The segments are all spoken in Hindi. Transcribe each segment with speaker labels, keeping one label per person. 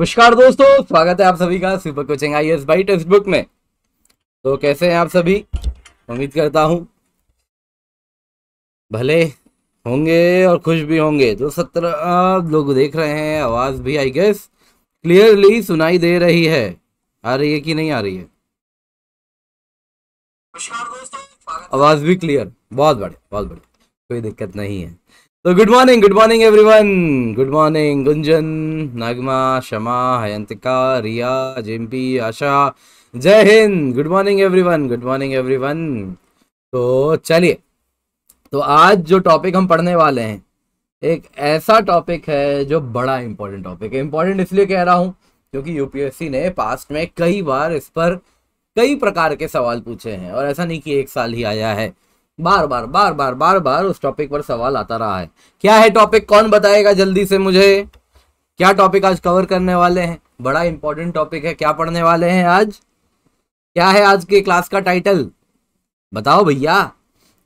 Speaker 1: नमस्कार दोस्तों स्वागत है आप सभी का super coaching I S
Speaker 2: by textbook में तो कैसे हैं आप सभी उम्मीद करता हूं भले होंगे और खुश भी होंगे तो सत्रह लोग देख रहे हैं आवाज़ भी आई गेस क्लियरली सुनाई दे रही है आ रही है कि नहीं आ रही है आवाज़ भी क्लियर बहुत बढ़िया बहुत बढ़िया कोई दिक्कत नहीं है तो good morning good morning everyone good morning Gunjan Nagma Shama Hayantika Riya Jimpy Asha जय हिंद good morning everyone good morning everyone तो चलिए तो आज जो टॉपिक हम पढ़ने वाले हैं एक ऐसा टॉपिक है जो बड़ा इंपॉर्टेंट टॉपिक है इंपॉर्टेंट इसलिए कह रहा हूँ क्योंकि यूपीएससी ने पास्ट में कई बार इस पर कई प्रकार के सवाल पूछे हैं और ऐसा नहीं कि एक साल ही आया है बार बार बार बार बार बार उस टॉपिक पर सवाल आता रहा है क्या है टॉपिक कौन बताएगा जल्दी से मुझे क्या टॉपिक आज कवर करने वाले हैं बड़ा इंपॉर्टेंट टॉपिक है क्या पढ़ने वाले हैं आज क्या है आज के क्लास का टाइटल बताओ भैया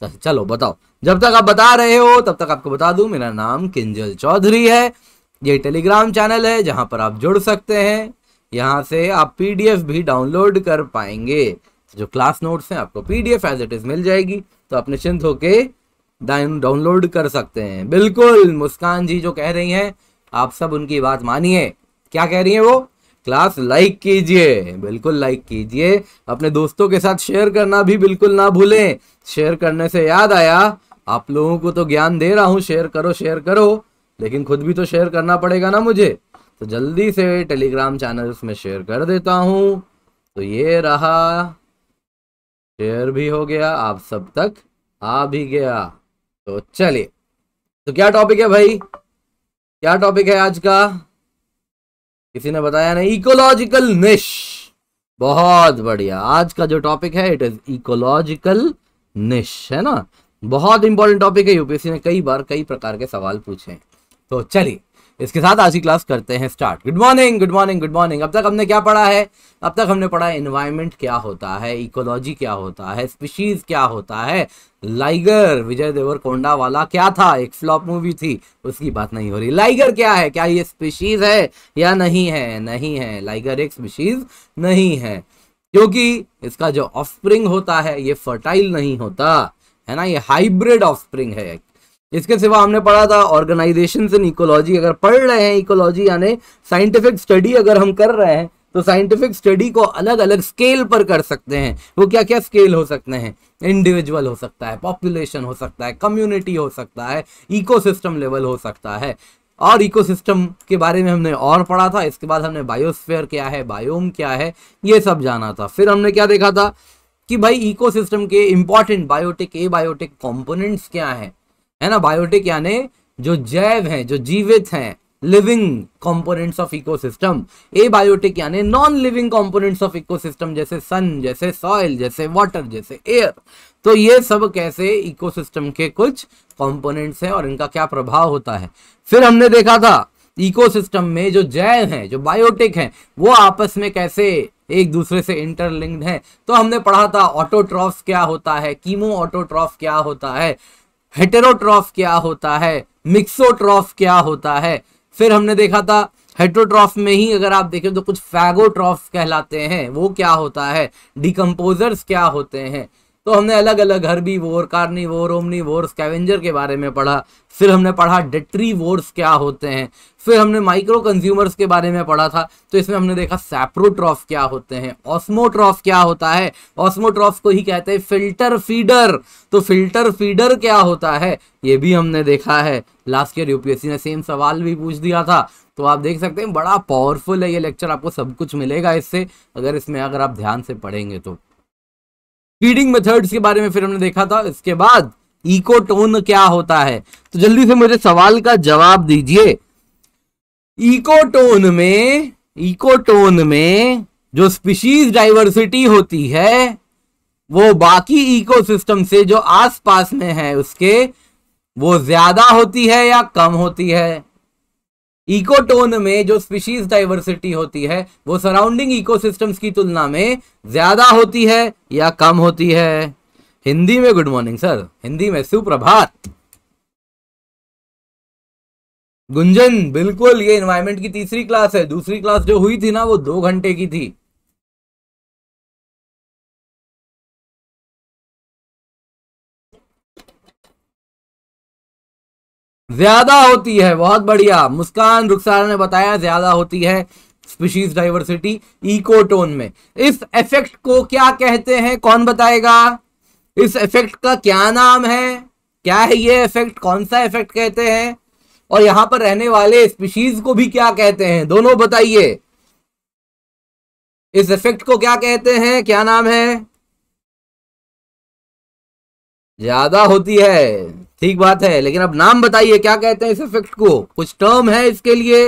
Speaker 2: अच्छा, चलो बताओ जब तक आप बता रहे हो तब तक आपको बता दूं मेरा नाम किंजल चौधरी है ये टेलीग्राम चैनल है जहां पर आप जुड़ सकते हैं यहाँ से आप पीडीएफ भी डाउनलोड कर पाएंगे जो क्लास नोट्स हैं आपको पीडीएफ एज इट इज मिल जाएगी तो आप निश्चिंत होके डाउनलोड कर सकते हैं बिल्कुल मुस्कान जी जो कह रही हैं आप सब उनकी बात मानिए क्या कह रही है वो क्लास लाइक कीजिए बिल्कुल लाइक कीजिए अपने दोस्तों के साथ शेयर करना भी बिल्कुल ना भूलें शेयर करने से याद आया आप लोगों को तो ज्ञान दे रहा हूं शेयर करो शेयर करो लेकिन खुद भी तो शेयर करना पड़ेगा ना मुझे तो जल्दी से टेलीग्राम चैनल्स में शेयर कर देता हूं तो ये रहा शेयर भी हो गया आप सब तक आ भी गया तो चलिए तो क्या टॉपिक है भाई क्या टॉपिक है आज का किसी ने बताया नहीं इकोलॉजिकल निश बहुत बढ़िया आज का जो टॉपिक है इट इज इकोलॉजिकल निश है ना बहुत इंपॉर्टेंट टॉपिक है यूपीएससी ने कई बार कई प्रकार के सवाल पूछे हैं तो चलिए इसके साथ आज की क्लास करते हैं start good morning good morning good morning अब तक हमने क्या पढ़ा है अब तक हमने पढ़ा है इन्वायरमेंट क्या होता है इकोलॉजी क्या होता है स्पीशीज क्या होता है लाइगर विजय देवर कोंडा वाला क्या था एक फ्लॉप मूवी थी उसकी बात नहीं हो रही लाइगर क्या है क्या ये स्पीशीज है या नहीं है नहीं है लाइगर एक स्पीशीज नहीं है क्योंकि इसका जो ऑफ होता है ये फर्टाइल नहीं होता है ना ये हाइब्रिड ऑफ है इसके सिवा हमने पढ़ा था ऑर्गेनाइजेशन इन इकोलॉजी अगर पढ़ रहे हैं इकोलॉजी यानी साइंटिफिक स्टडी अगर हम कर रहे हैं तो साइंटिफिक स्टडी को अलग अलग स्केल पर कर सकते हैं वो क्या क्या स्केल हो सकते हैं इंडिविजुअल हो सकता है पॉपुलेशन हो सकता है कम्युनिटी हो सकता है इकोसिस्टम लेवल हो सकता है और इकोसिस्टम के बारे में हमने और पढ़ा था इसके बाद हमने बायोस्फेयर क्या है बायोम क्या है ये सब जाना था फिर हमने क्या देखा था कि भाई इकोसिस्टम के important biotic abiotic components क्या हैं है ना बायोटिक यानी जो जैव है जो जीवित हैं living components of ecosystem abiotic यानी non living components of ecosystem जैसे सन जैसे सॉइल जैसे वाटर जैसे एयर तो ये सब कैसे इको सिस्टम के कुछ कॉम्पोनेंट्स हैं और इनका क्या प्रभाव होता है फिर हमने देखा था इकोसिस्टम में जो जैव है जो बायोटिक है वो आपस में कैसे एक दूसरे से इंटरलिंक्ड है तो हमने पढ़ा था ऑटोट्रॉफ क्या होता है कीमो ऑटोट्रॉफ क्या होता है हेटेरोट्रॉफ क्या होता है मिक्सोट्रॉफ क्या होता है फिर हमने देखा था हेट्रोट्रॉफ में ही अगर आप देखें तो कुछ फैगोट्रॉफ कहलाते हैं वो क्या होता है डिकम्पोजर्स क्या होते हैं तो हमने अलग अलग हर्बी वोर कार्नी वोर ओमनी वोर स्कैवेंजर के बारे में पढ़ा फिर हमने पढ़ा डेट्री वोर्स क्या होते हैं फिर हमने माइक्रो कंज्यूमर्स के बारे में पढ़ा था तो इसमें हमने देखा सैप्रोट्रॉफ क्या होते हैं ऑस्मोट्रॉफ क्या होता है ऑस्मोट्रॉफ को ही कहते हैं फिल्टर फीडर तो फिल्टर फीडर क्या होता है ये भी हमने देखा है लास्ट ईयर यूपीएससी ने सेम सवाल भी पूछ दिया था तो आप देख सकते हैं बड़ा पावरफुल है ये लेक्चर आपको सब कुछ मिलेगा इससे अगर इसमें अगर आप ध्यान से पढ़ेंगे तो फीडिंग मेथड्स के बारे में फिर हमने देखा था इसके बाद इकोटोन क्या होता है तो जल्दी से मुझे सवाल का जवाब दीजिए इकोटोन में इकोटोन में जो स्पीशीज डाइवर्सिटी होती है वो बाकी इकोसिस्टम से जो आसपास में है उसके वो ज्यादा होती है या कम होती है इकोटोन में जो स्पीशीज डाइवर्सिटी होती है वो सराउंडिंग इकोसिस्टम्स की तुलना में ज्यादा होती है या कम होती है हिंदी में गुड मॉर्निंग सर हिंदी में सुप्रभात गुंजन बिल्कुल
Speaker 1: ये इन्वायरमेंट की तीसरी क्लास है दूसरी क्लास जो हुई थी ना वो दो घंटे की थी ज्यादा होती है बहुत बढ़िया मुस्कान
Speaker 2: रुखसार ने बताया ज्यादा होती है स्पीशीज डाइवर्सिटी इकोटोन में इस इफेक्ट को क्या कहते हैं कौन बताएगा इस इफेक्ट का क्या नाम है क्या है ये इफेक्ट कौन सा इफेक्ट कहते हैं और यहां पर रहने वाले स्पीशीज
Speaker 1: को भी क्या कहते हैं दोनों बताइए इस इफेक्ट को क्या कहते हैं क्या नाम है ज्यादा होती है ठीक बात है लेकिन अब नाम बताइए क्या कहते हैं इस इफेक्ट को कुछ टर्म है इसके लिए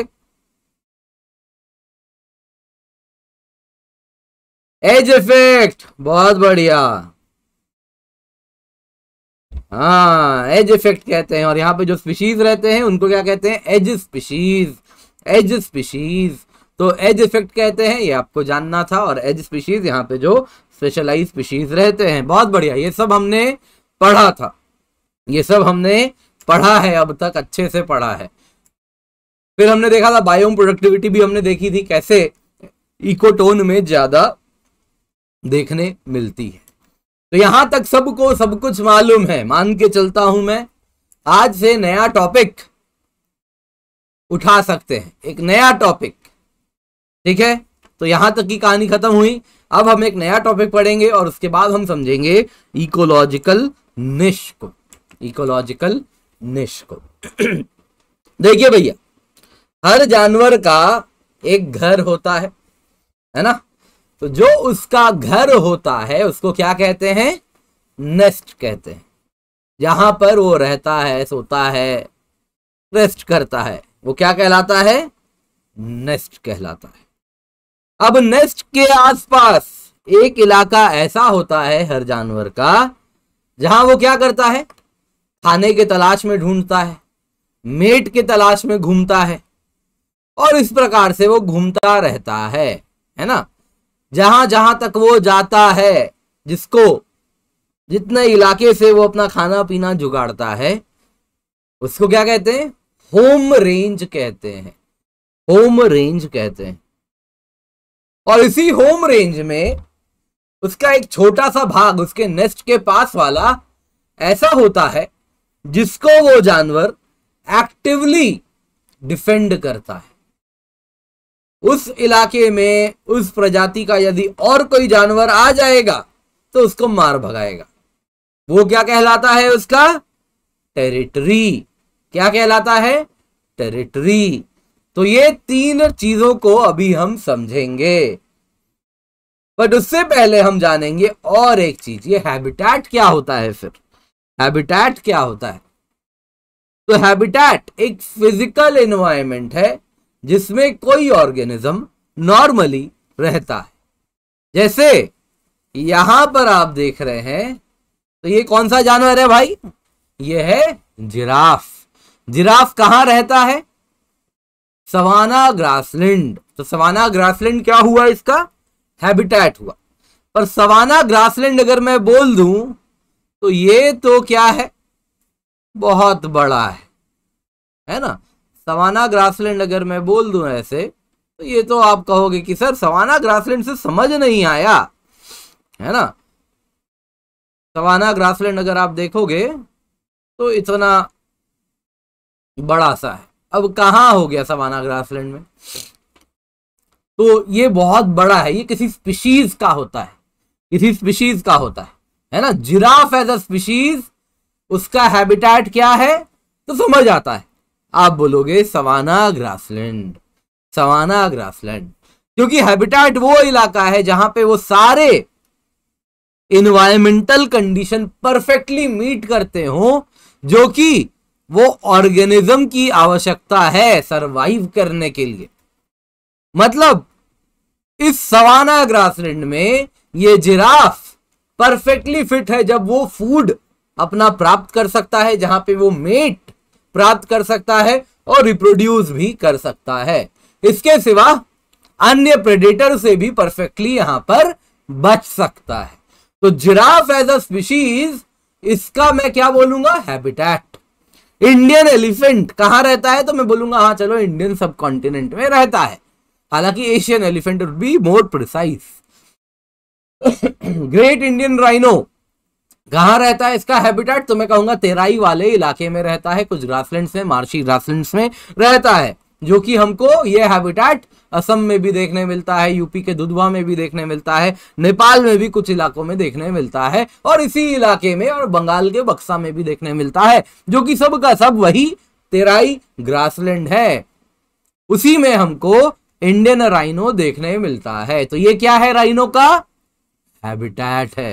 Speaker 1: एज इफेक्ट बहुत बढ़िया
Speaker 2: हाँ एज इफेक्ट कहते हैं और यहाँ पे जो स्पीशीज रहते हैं उनको क्या कहते हैं एज स्पीशीज एज स्पीशीज तो एज इफेक्ट कहते हैं ये आपको जानना था और एज स्पीशीज यहाँ पे जो स्पेशलाइज स्पीशीज रहते हैं बहुत बढ़िया ये सब हमने पढ़ा था ये सब हमने पढ़ा है अब तक अच्छे से पढ़ा है फिर हमने देखा था बायोम प्रोडक्टिविटी भी हमने देखी थी कैसे इकोटोन में ज्यादा देखने मिलती है तो यहां तक सबको सब कुछ मालूम है मान के चलता हूं मैं आज से नया टॉपिक उठा सकते हैं एक नया टॉपिक ठीक है तो यहां तक की कहानी खत्म हुई अब हम एक नया टॉपिक पढ़ेंगे और उसके बाद हम समझेंगे इकोलॉजिकल निश को इकोलॉजिकल निश को देखिए भैया हर जानवर का एक घर होता है है ना तो जो उसका घर होता है उसको क्या कहते हैं नेस्ट कहते हैं जहां पर वो रहता है सोता है रेस्ट करता है वो क्या कहलाता है नेस्ट कहलाता है अब नेस्ट के आसपास एक इलाका ऐसा होता है हर जानवर का जहां वो क्या करता है खाने के तलाश में ढूंढता है मेट के तलाश में घूमता है और इस प्रकार से वो घूमता रहता है है ना जहां जहां तक वो जाता है जिसको जितने इलाके से वो अपना खाना पीना जुगाड़ता है उसको क्या कहते हैं होम रेंज कहते हैं होम रेंज कहते हैं और इसी होम रेंज में उसका एक छोटा सा भाग उसके नेस्ट के पास वाला ऐसा होता है जिसको वो जानवर एक्टिवली डिफेंड करता है उस इलाके में उस प्रजाति का यदि और कोई जानवर आ जाएगा तो उसको मार भगाएगा वो क्या कहलाता है उसका टेरिटरी क्या कहलाता है टेरिटरी तो ये तीन चीजों को अभी हम समझेंगे बट उससे पहले हम जानेंगे और एक चीज ये हैबिटेट क्या होता है फिर हैबिटेट क्या होता है तो हैबिटेट एक फिजिकल एनवायरमेंट है जिसमें कोई ऑर्गेनिज्म नॉर्मली रहता है जैसे यहां पर आप देख रहे हैं तो ये कौन सा जानवर है भाई ये है जिराफ जिराफ कहां रहता है सवाना ग्रासलैंड तो सवाना ग्रासलैंड क्या हुआ इसका हैबिटेट हुआ पर सवाना ग्रासलैंड अगर मैं बोल दूं तो ये तो क्या है बहुत बड़ा है है ना सवाना ग्रासलैंड अगर मैं बोल दूं ऐसे तो ये तो आप कहोगे कि सर सवाना ग्रासलैंड से समझ नहीं आया है ना सवाना ग्रासलैंड अगर आप देखोगे तो इतना बड़ा सा है अब कहाँ हो गया सवाना ग्रासलैंड में तो ये बहुत बड़ा है ये किसी स्पीशीज का होता है किसी स्पीशीज का होता है है ना जिराफ एज अ स्पीशीज उसका हैबिटेट क्या है तो समझ आता है आप बोलोगे सवाना ग्रासलैंड सवाना ग्रासलैंड क्योंकि हैबिटेट वो इलाका है जहां पे वो सारे इन्वायरमेंटल कंडीशन परफेक्टली मीट करते हो जो कि वो ऑर्गेनिज्म की आवश्यकता है सरवाइव करने के लिए मतलब इस सवाना ग्रासलैंड में ये जिराफ परफेक्टली फिट है जब वो फूड अपना प्राप्त कर सकता है जहां पे वो मेट प्राप्त कर सकता है और रिप्रोड्यूस भी कर सकता है इसके सिवा अन्य प्रेडेटर से भी परफेक्टली यहां पर बच सकता है तो जिराफ एज अ स्पीशीज इसका मैं क्या बोलूंगा हैबिटेट इंडियन एलिफेंट कहां रहता है तो मैं बोलूंगा हाँ चलो इंडियन सब कॉन्टिनेंट में रहता है हालांकि Asian elephant would be more precise great Indian rhino कहाँ रहता है इसका हैबिटेट तो मैं कहूंगा तेराई वाले इलाके में रहता है कुछ ग्रासलैंड्स में मार्शी ग्रासलैंड्स में रहता है जो कि हमको ये हैबिटेट असम में भी देखने मिलता है यूपी के दुधवा में भी देखने मिलता है नेपाल में भी कुछ इलाकों में देखने मिलता है और इसी इलाके में और बंगाल के बक्सा में भी देखने मिलता है जो कि सब का सब वही तेराई ग्रासलैंड है उसी में हमको इंडियन राइनो देखने मिलता है तो ये क्या है राइनो का हैबिटैट है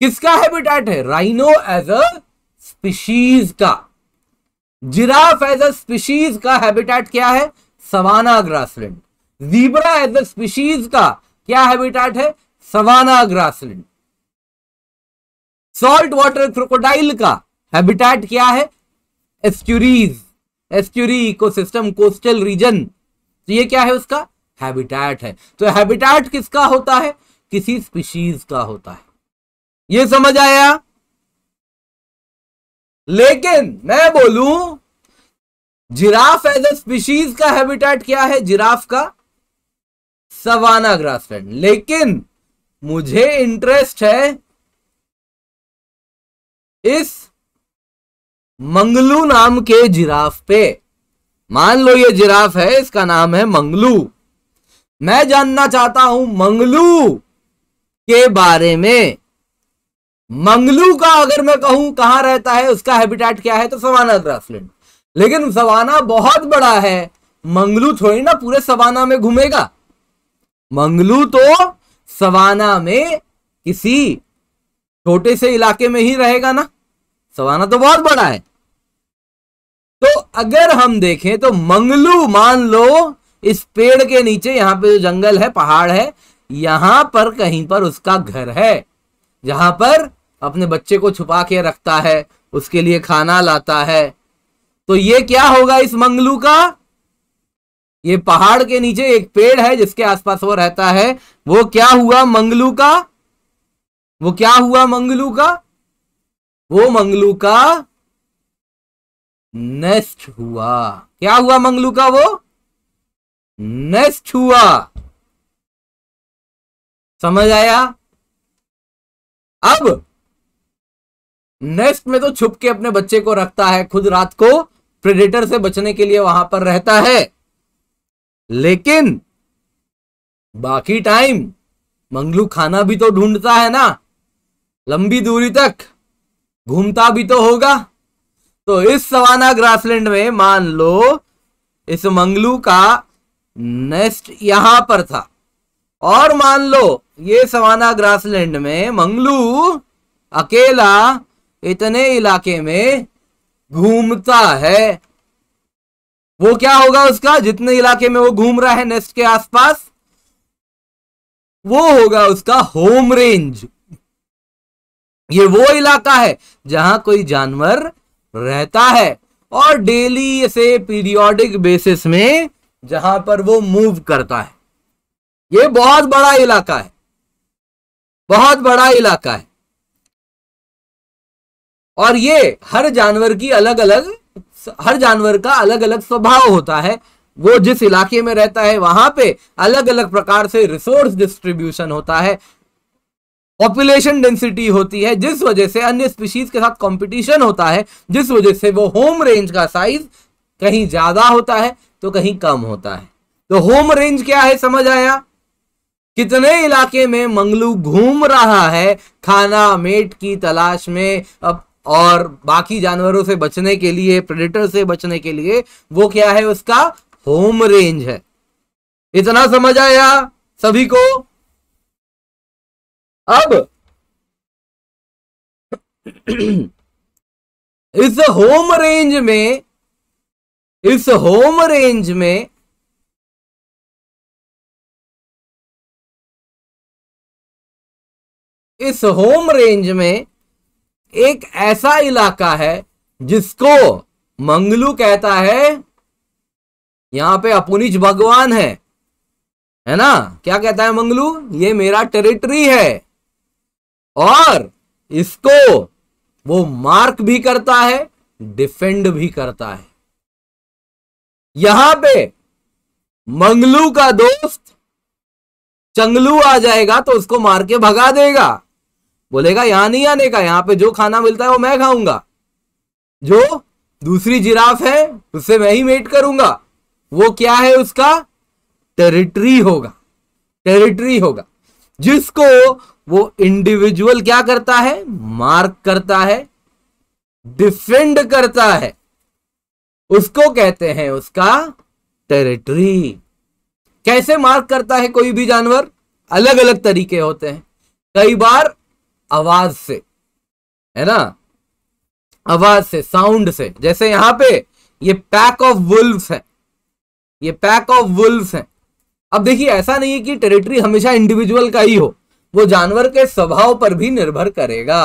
Speaker 2: किसका हैबिटेट है राइनो एज अ स्पीशीज का जिराफ एज अ स्पीशीज का हैबिटेट क्या है savanna grassland zebra as a species का क्या हैबिटेट है savanna grassland salt water crocodile का हैबिटेट क्या है estuaries estuary ecosystem coastal region तो ये क्या है उसका हैबिटेट है तो हैबिटेट किसका होता है किसी स्पीशीज का होता है ये समझ आया लेकिन मैं बोलू जिराफ एज ए स्पीशीज का हैबिटेट क्या है जिराफ का सवाना ग्रासलैंड लेकिन मुझे इंटरेस्ट है इस मंगलू नाम के जिराफ पे मान लो ये जिराफ है इसका नाम है मंगलू मैं जानना चाहता हूं मंगलू के बारे में मंगलू का अगर मैं कहूं कहां रहता है उसका हैबिटेट क्या है तो सवाना ग्रासलैंड लेकिन सवाना बहुत बड़ा है मंगलू थोड़ी ना पूरे सवाना में घूमेगा मंगलू तो सवाना में किसी छोटे से इलाके में ही रहेगा ना सवाना तो बहुत बड़ा है तो अगर हम देखें तो मंगलू मान लो इस पेड़ के नीचे यहां पे जो जंगल है पहाड़ है यहां पर कहीं पर उसका घर है जहां पर अपने बच्चे को छुपा के रखता है उसके लिए खाना लाता है तो ये क्या होगा इस मंगलू का ये पहाड़ के नीचे एक पेड़ है जिसके आसपास वो रहता है वो क्या हुआ मंगलू का वो क्या हुआ मंगलू का वो
Speaker 1: मंगलू का नेस्ट हुआ क्या हुआ मंगलू का वो नेस्ट हुआ समझ आया अब नेस्ट
Speaker 2: में तो छुप के अपने बच्चे को रखता है खुद रात को प्रेडेटर से बचने के लिए वहां पर रहता है लेकिन बाकी टाइम मंगलू खाना भी तो ढूंढता है ना लंबी दूरी तक घूमता भी तो होगा तो इस सवाना ग्रासलैंड में मान लो इस मंगलू का नेस्ट यहां पर था और मान लो ये सवाना ग्रासलैंड में मंगलू अकेला इतने इलाके में घूमता है वो क्या होगा उसका जितने इलाके में वो घूम रहा है नेस्ट के आसपास वो होगा उसका होम रेंज ये वो इलाका है जहां कोई जानवर रहता है और डेली से पीरियोडिक बेसिस
Speaker 1: में जहां पर वो मूव करता है ये बहुत बड़ा इलाका है बहुत बड़ा इलाका है
Speaker 2: और ये हर जानवर की अलग अलग हर जानवर का अलग अलग स्वभाव होता है वो जिस इलाके में रहता है वहां पे अलग अलग प्रकार से रिसोर्स डिस्ट्रीब्यूशन होता है पॉपुलेशन डेंसिटी होती है जिस वजह से अन्य स्पीशीज के साथ कंपटीशन होता है जिस वजह से वो होम रेंज का साइज कहीं ज्यादा होता है तो कहीं कम होता है तो होम रेंज क्या है समझ आया कितने इलाके में मंगलू घूम रहा है खाना मेट की तलाश में अब और बाकी जानवरों से बचने के लिए प्रेडेटर से बचने के लिए वो क्या है उसका
Speaker 1: होम रेंज है इतना समझ आया सभी को अब इस होम रेंज में इस होम रेंज में इस होम रेंज में एक ऐसा
Speaker 2: इलाका है जिसको मंगलू कहता है यहां पे अपुनिज भगवान है है ना क्या कहता है मंगलू ये मेरा टेरिटरी है और इसको वो मार्क भी करता है डिफेंड भी करता है यहां पे मंगलू का दोस्त चंगलू आ जाएगा तो उसको मार के भगा देगा बोलेगा यहां नहीं आने का यहाँ पे जो खाना मिलता है वो मैं खाऊंगा जो दूसरी जिराफ है उससे मैं ही मेट करूंगा वो क्या है उसका टेरिटरी होगा टेरिटरी होगा जिसको वो इंडिविजुअल क्या करता है मार्क करता है डिफेंड करता है उसको कहते हैं उसका टेरिटरी कैसे मार्क करता है कोई भी जानवर अलग अलग तरीके होते हैं कई बार आवाज से है ना आवाज से साउंड से जैसे यहां पे ये पैक ऑफ वुल्व्स है ये पैक ऑफ वुल्व्स है अब देखिए ऐसा नहीं है कि टेरिटरी हमेशा इंडिविजुअल का ही हो वो जानवर के स्वभाव पर भी निर्भर करेगा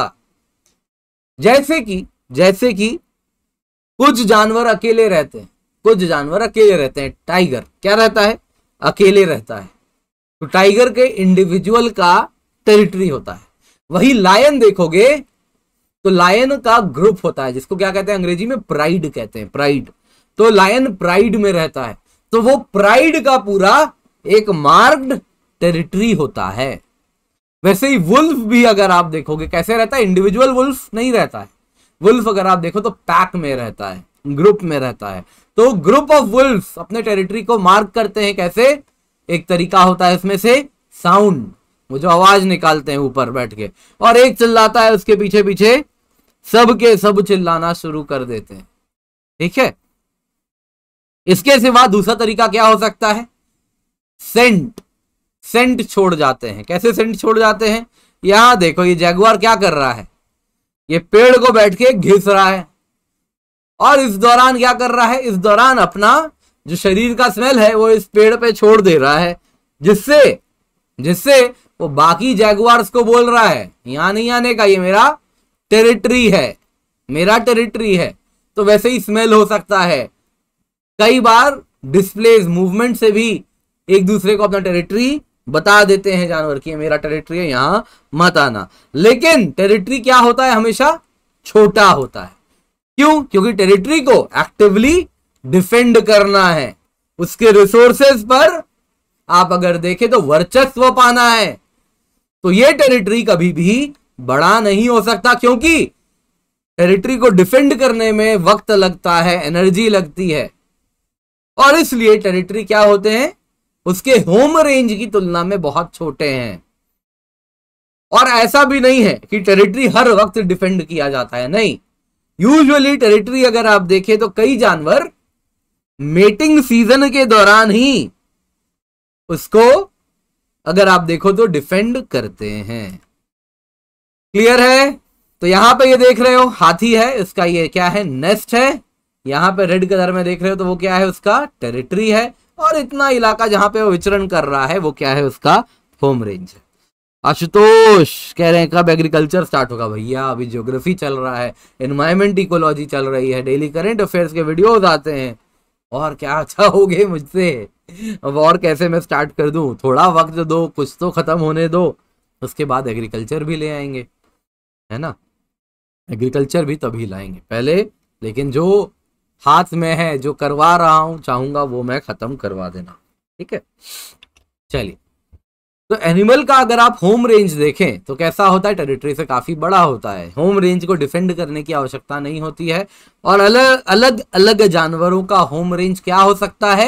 Speaker 2: जैसे कि जैसे कि कुछ जानवर अकेले रहते हैं कुछ जानवर अकेले रहते हैं टाइगर क्या रहता है अकेले रहता है तो टाइगर के इंडिविजुअल का टेरिटरी होता है वही लायन देखोगे तो लायन का ग्रुप होता है जिसको क्या कहते हैं अंग्रेजी में प्राइड कहते हैं प्राइड तो लायन प्राइड में रहता है तो वो प्राइड का पूरा एक मार्क्ड टेरिटरी होता है वैसे ही वुल्फ भी अगर आप देखोगे कैसे रहता है इंडिविजुअल वुल्फ नहीं रहता है वुल्फ अगर आप देखो तो पैक में रहता है ग्रुप में रहता है तो ग्रुप ऑफ वुल्फ अपने टेरिटरी को मार्क करते हैं कैसे एक तरीका होता है इसमें से साउंड वो जो आवाज निकालते हैं ऊपर बैठ के और एक चिल्लाता है उसके पीछे पीछे सब के सब चिल्लाना शुरू कर देते हैं ठीक है इसके सिवा दूसरा तरीका क्या हो सकता है सेंट सेंट छोड़ जाते हैं कैसे सेंट छोड़ जाते हैं यहां देखो ये जैगुआर क्या कर रहा है ये पेड़ को बैठ के घिस रहा है और इस दौरान क्या कर रहा है इस दौरान अपना जो शरीर का स्मेल है वो इस पेड़ पे छोड़ दे रहा है जिससे जिससे वो तो बाकी जैगवार्स को बोल रहा है यहां नहीं आने का ये मेरा टेरिटरी है मेरा टेरिटरी है तो वैसे ही स्मेल हो सकता है कई बार डिस्प्ले मूवमेंट से भी एक दूसरे को अपना टेरिटरी बता देते हैं जानवर की मेरा टेरिटरी है यहां मत आना लेकिन टेरिटरी क्या होता है हमेशा छोटा होता है क्यों क्योंकि टेरिटरी को एक्टिवली डिफेंड करना है उसके रिसोर्सेज पर आप अगर देखें तो वर्चस्व पाना है तो ये टेरिटरी कभी भी बड़ा नहीं हो सकता क्योंकि टेरिटरी को डिफेंड करने में वक्त लगता है एनर्जी लगती है और इसलिए टेरिटरी क्या होते हैं उसके होम रेंज की तुलना में बहुत छोटे हैं और ऐसा भी नहीं है कि टेरिटरी हर वक्त डिफेंड किया जाता है नहीं यूजुअली टेरिटरी अगर आप देखें तो कई जानवर मेटिंग सीजन के दौरान ही उसको अगर आप देखो तो डिफेंड करते हैं क्लियर है तो यहां पे ये देख रहे हो हाथी है इसका ये क्या है नेस्ट है यहाँ पे रेड कलर में देख रहे हो तो वो क्या है उसका टेरिटरी है और इतना इलाका जहां पे वो विचरण कर रहा है वो क्या है उसका होम रेंज है आशुतोष कह रहे हैं कब एग्रीकल्चर स्टार्ट होगा भैया अभी ज्योग्राफी चल रहा है एनवायरमेंट इकोलॉजी चल रही है डेली करेंट अफेयर्स के वीडियोज आते हैं और क्या अच्छा हो गए मुझसे अब और कैसे मैं स्टार्ट कर दूं थोड़ा वक्त दो कुछ तो ख़त्म होने दो उसके बाद एग्रीकल्चर भी ले आएंगे है ना एग्रीकल्चर भी तभी लाएंगे पहले लेकिन जो हाथ में है जो करवा रहा हूँ चाहूंगा वो मैं ख़त्म करवा देना ठीक है चलिए तो एनिमल का अगर आप होम रेंज देखें तो कैसा होता है टेरिटरी से काफ़ी बड़ा होता है होम रेंज को डिफेंड करने की आवश्यकता नहीं होती है और अलग अलग अलग जानवरों का होम रेंज क्या हो सकता है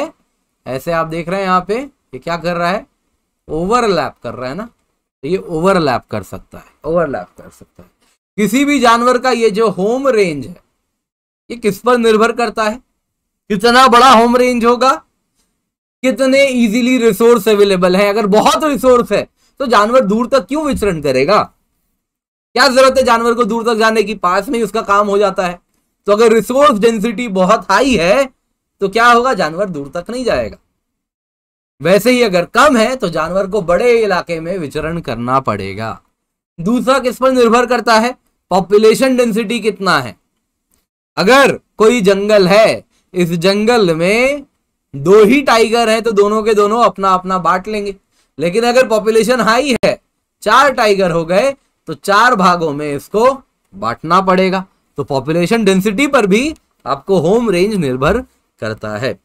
Speaker 2: ऐसे आप देख रहे हैं यहाँ पे ये क्या कर रहा है ओवरलैप कर रहा है ना तो ये ओवरलैप कर सकता है ओवरलैप कर सकता है किसी भी जानवर का ये जो होम रेंज है ये किस पर निर्भर करता है कितना बड़ा होम रेंज होगा कितने इजीली रिसोर्स अवेलेबल है अगर बहुत रिसोर्स है तो जानवर दूर तक क्यों विचरण करेगा क्या जरूरत है जानवर को दूर तक जाने की पास में ही उसका काम हो जाता है तो अगर रिसोर्स डेंसिटी बहुत हाई है तो क्या होगा जानवर दूर तक नहीं जाएगा वैसे ही अगर कम है तो जानवर को बड़े इलाके में विचरण करना पड़ेगा दूसरा किस पर निर्भर करता है पॉपुलेशन डेंसिटी कितना है अगर कोई जंगल है इस जंगल में दो ही टाइगर है तो दोनों के दोनों अपना अपना बांट लेंगे लेकिन अगर पॉपुलेशन हाई है चार टाइगर हो गए तो चार भागों में इसको बांटना पड़ेगा तो पॉपुलेशन डेंसिटी पर भी आपको होम रेंज निर्भर करता है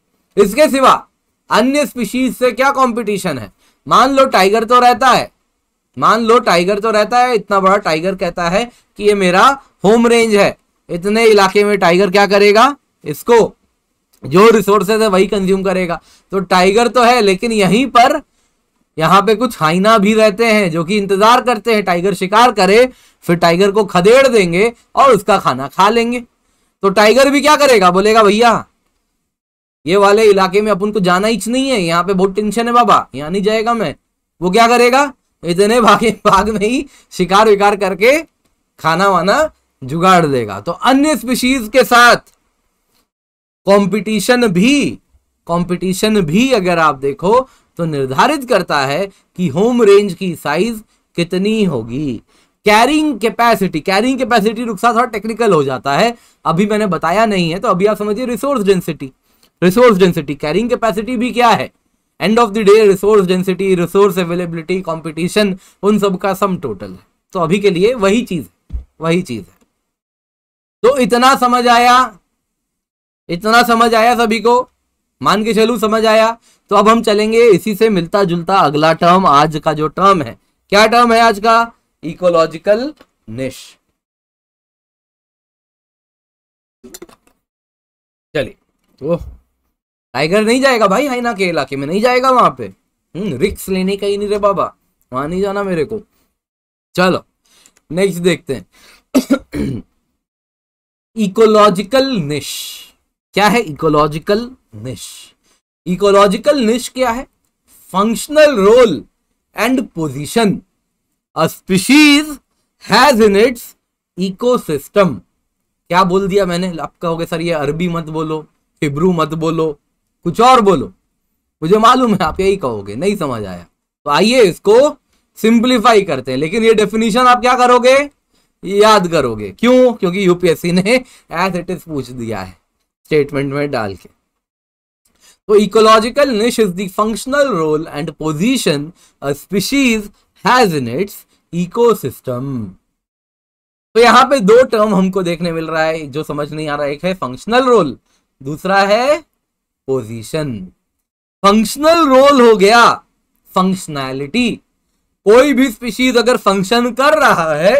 Speaker 2: इसके सिवा अन्य स्पीशीज से क्या कंपटीशन है मान लो टाइगर तो रहता है मान लो टाइगर तो रहता है इतना बड़ा टाइगर कहता है कि ये मेरा होम रेंज है इतने इलाके में टाइगर क्या करेगा इसको जो रिसोर्सेज है वही कंज्यूम करेगा तो टाइगर तो है लेकिन यहीं पर यहाँ पे कुछ हाइना भी रहते हैं जो कि इंतजार करते हैं टाइगर शिकार करे फिर टाइगर को खदेड़ देंगे और उसका खाना खा लेंगे तो टाइगर भी क्या करेगा बोलेगा भैया ये वाले इलाके में अपन को जाना ही नहीं है यहाँ पे बहुत टेंशन है बाबा यहाँ नहीं जाएगा मैं वो क्या करेगा इतने भागे भाग में ही शिकार विकार करके खाना वाना जुगाड़ देगा तो अन्य स्पीशीज के साथ कंपटीशन भी कंपटीशन भी अगर आप देखो तो निर्धारित करता है कि होम रेंज की साइज कितनी होगी carrying capacity carrying capacity Rukhsa थोड़ा टेक्निकल हो जाता है अभी मैंने बताया नहीं है तो अभी आप समझिए resource density resource density carrying capacity भी क्या है end of the day resource density resource availability competition उन सब का सम टोटल है तो अभी के लिए वही चीज वही चीज है तो इतना समझ आया इतना समझ आया सभी को मान के चलू समझ आया तो अब हम चलेंगे इसी से मिलता जुलता अगला टर्म आज का जो टर्म है क्या
Speaker 1: टर्म है आज का इकोलॉजिकल निश चलिए तो टाइगर नहीं जाएगा भाई
Speaker 2: हाइना के इलाके में नहीं जाएगा वहां पे हम्म रिक्स लेने का ही नहीं रे बाबा वहां नहीं जाना मेरे को चलो नेक्स्ट देखते हैं इकोलॉजिकल निश क्या है इकोलॉजिकल निश इकोलॉजिकल निश क्या है functional role and position a species species has in its ecosystem क्या बोल दिया मैंने आप कहोगे सर ये अरबी मत बोलो हिब्रू मत बोलो कुछ और बोलो मुझे मालूम है आप यही कहोगे नहीं समझ आया तो आइए इसको सिंप्लीफाई करते हैं लेकिन ये डेफिनेशन आप क्या करोगे याद करोगे क्यों क्योंकि यूपीएससी ने एज इट इज पूछ दिया है स्टेटमेंट में डाल के तो ecological niche is functional role and position a species has in its ecosystem तो यहां पे दो टर्म हमको देखने मिल रहा है जो समझ नहीं आ रहा एक है फंक्शनल रोल दूसरा है पोजीशन फंक्शनल रोल हो गया फंक्शनैलिटी कोई भी स्पीशीज अगर फंक्शन कर रहा है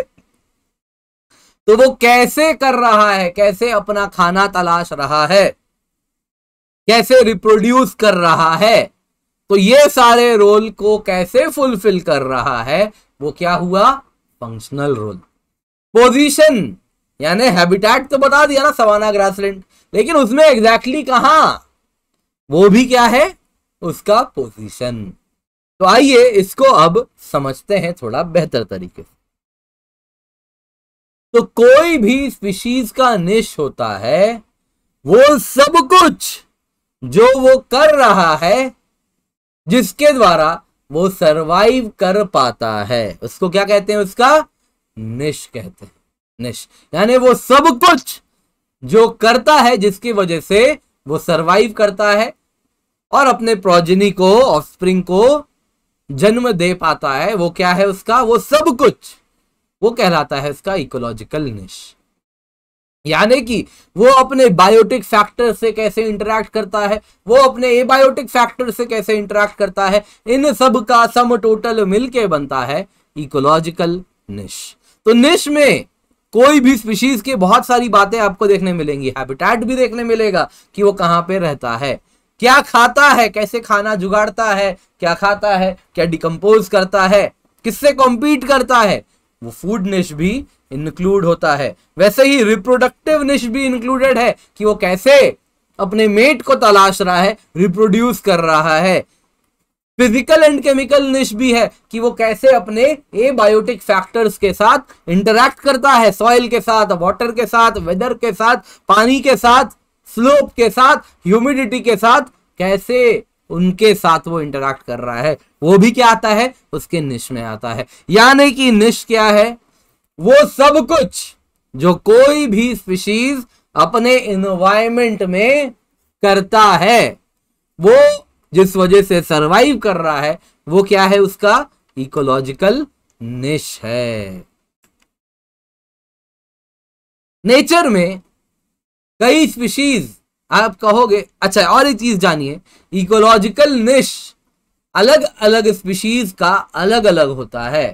Speaker 2: तो वो कैसे कर रहा है कैसे अपना खाना तलाश रहा है कैसे रिप्रोड्यूस कर रहा है तो ये सारे रोल को कैसे फुलफिल कर रहा है वो क्या हुआ फंक्शनल रोल पोजीशन यानी हैबिटेट तो बता दिया ना सवाना ग्रासलैंड लेकिन उसमें एग्जैक्टली exactly कहा वो भी क्या है उसका पोजीशन तो आइए इसको अब समझते हैं थोड़ा बेहतर तरीके से तो कोई भी स्पीशीज का निश होता है वो सब कुछ जो वो कर रहा है जिसके द्वारा वो सरवाइव कर पाता है उसको क्या कहते हैं उसका निश कहते हैं निश यानी वो सब कुछ जो करता है जिसकी वजह से वो सरवाइव करता है और अपने प्रोजनी को ऑफस्प्रिंग को जन्म दे पाता है वो क्या है उसका वो सब कुछ वो कहलाता है इसका इकोलॉजिकल निश यानी कि वो अपने बायोटिक फैक्टर से कैसे इंटरेक्ट करता है वो अपने एबायोटिक फैक्टर से कैसे इंटरेक्ट करता है इन सब का सम टोटल मिलके बनता है इकोलॉजिकल निश तो निश में कोई भी स्पीशीज की बहुत सारी बातें आपको देखने मिलेंगी हैबिटेट भी देखने मिलेगा कि वो कहां पे रहता है क्या खाता है कैसे खाना जुगाड़ता है क्या खाता है क्या डिकम्पोज करता है किससे कॉम्पीट करता है वो फूड निश भी इंक्लूड होता है वैसे ही रिप्रोडक्टिव निश भी इंक्लूडेड है कि वो कैसे अपने मेट को तलाश रहा है रिप्रोड्यूस कर रहा है फिजिकल एंड केमिकल निश भी है कि वो कैसे अपने ए बायोटिक फैक्टर्स के साथ इंटरैक्ट करता है सॉइल के साथ वाटर के साथ वेदर के साथ पानी के साथ स्लोप के साथ ह्यूमिडिटी के साथ कैसे उनके साथ वो इंटरेक्ट कर रहा है वो भी क्या आता है उसके निश में आता है यानी कि निश क्या है वो सब कुछ जो कोई भी स्पीशीज अपने इन्वायरमेंट में करता है वो जिस वजह से सरवाइव कर रहा है वो क्या है उसका इकोलॉजिकल निश है नेचर में कई स्पीशीज आप कहोगे अच्छा और एक चीज जानिए इकोलॉजिकल निश अलग अलग स्पीशीज का अलग अलग होता है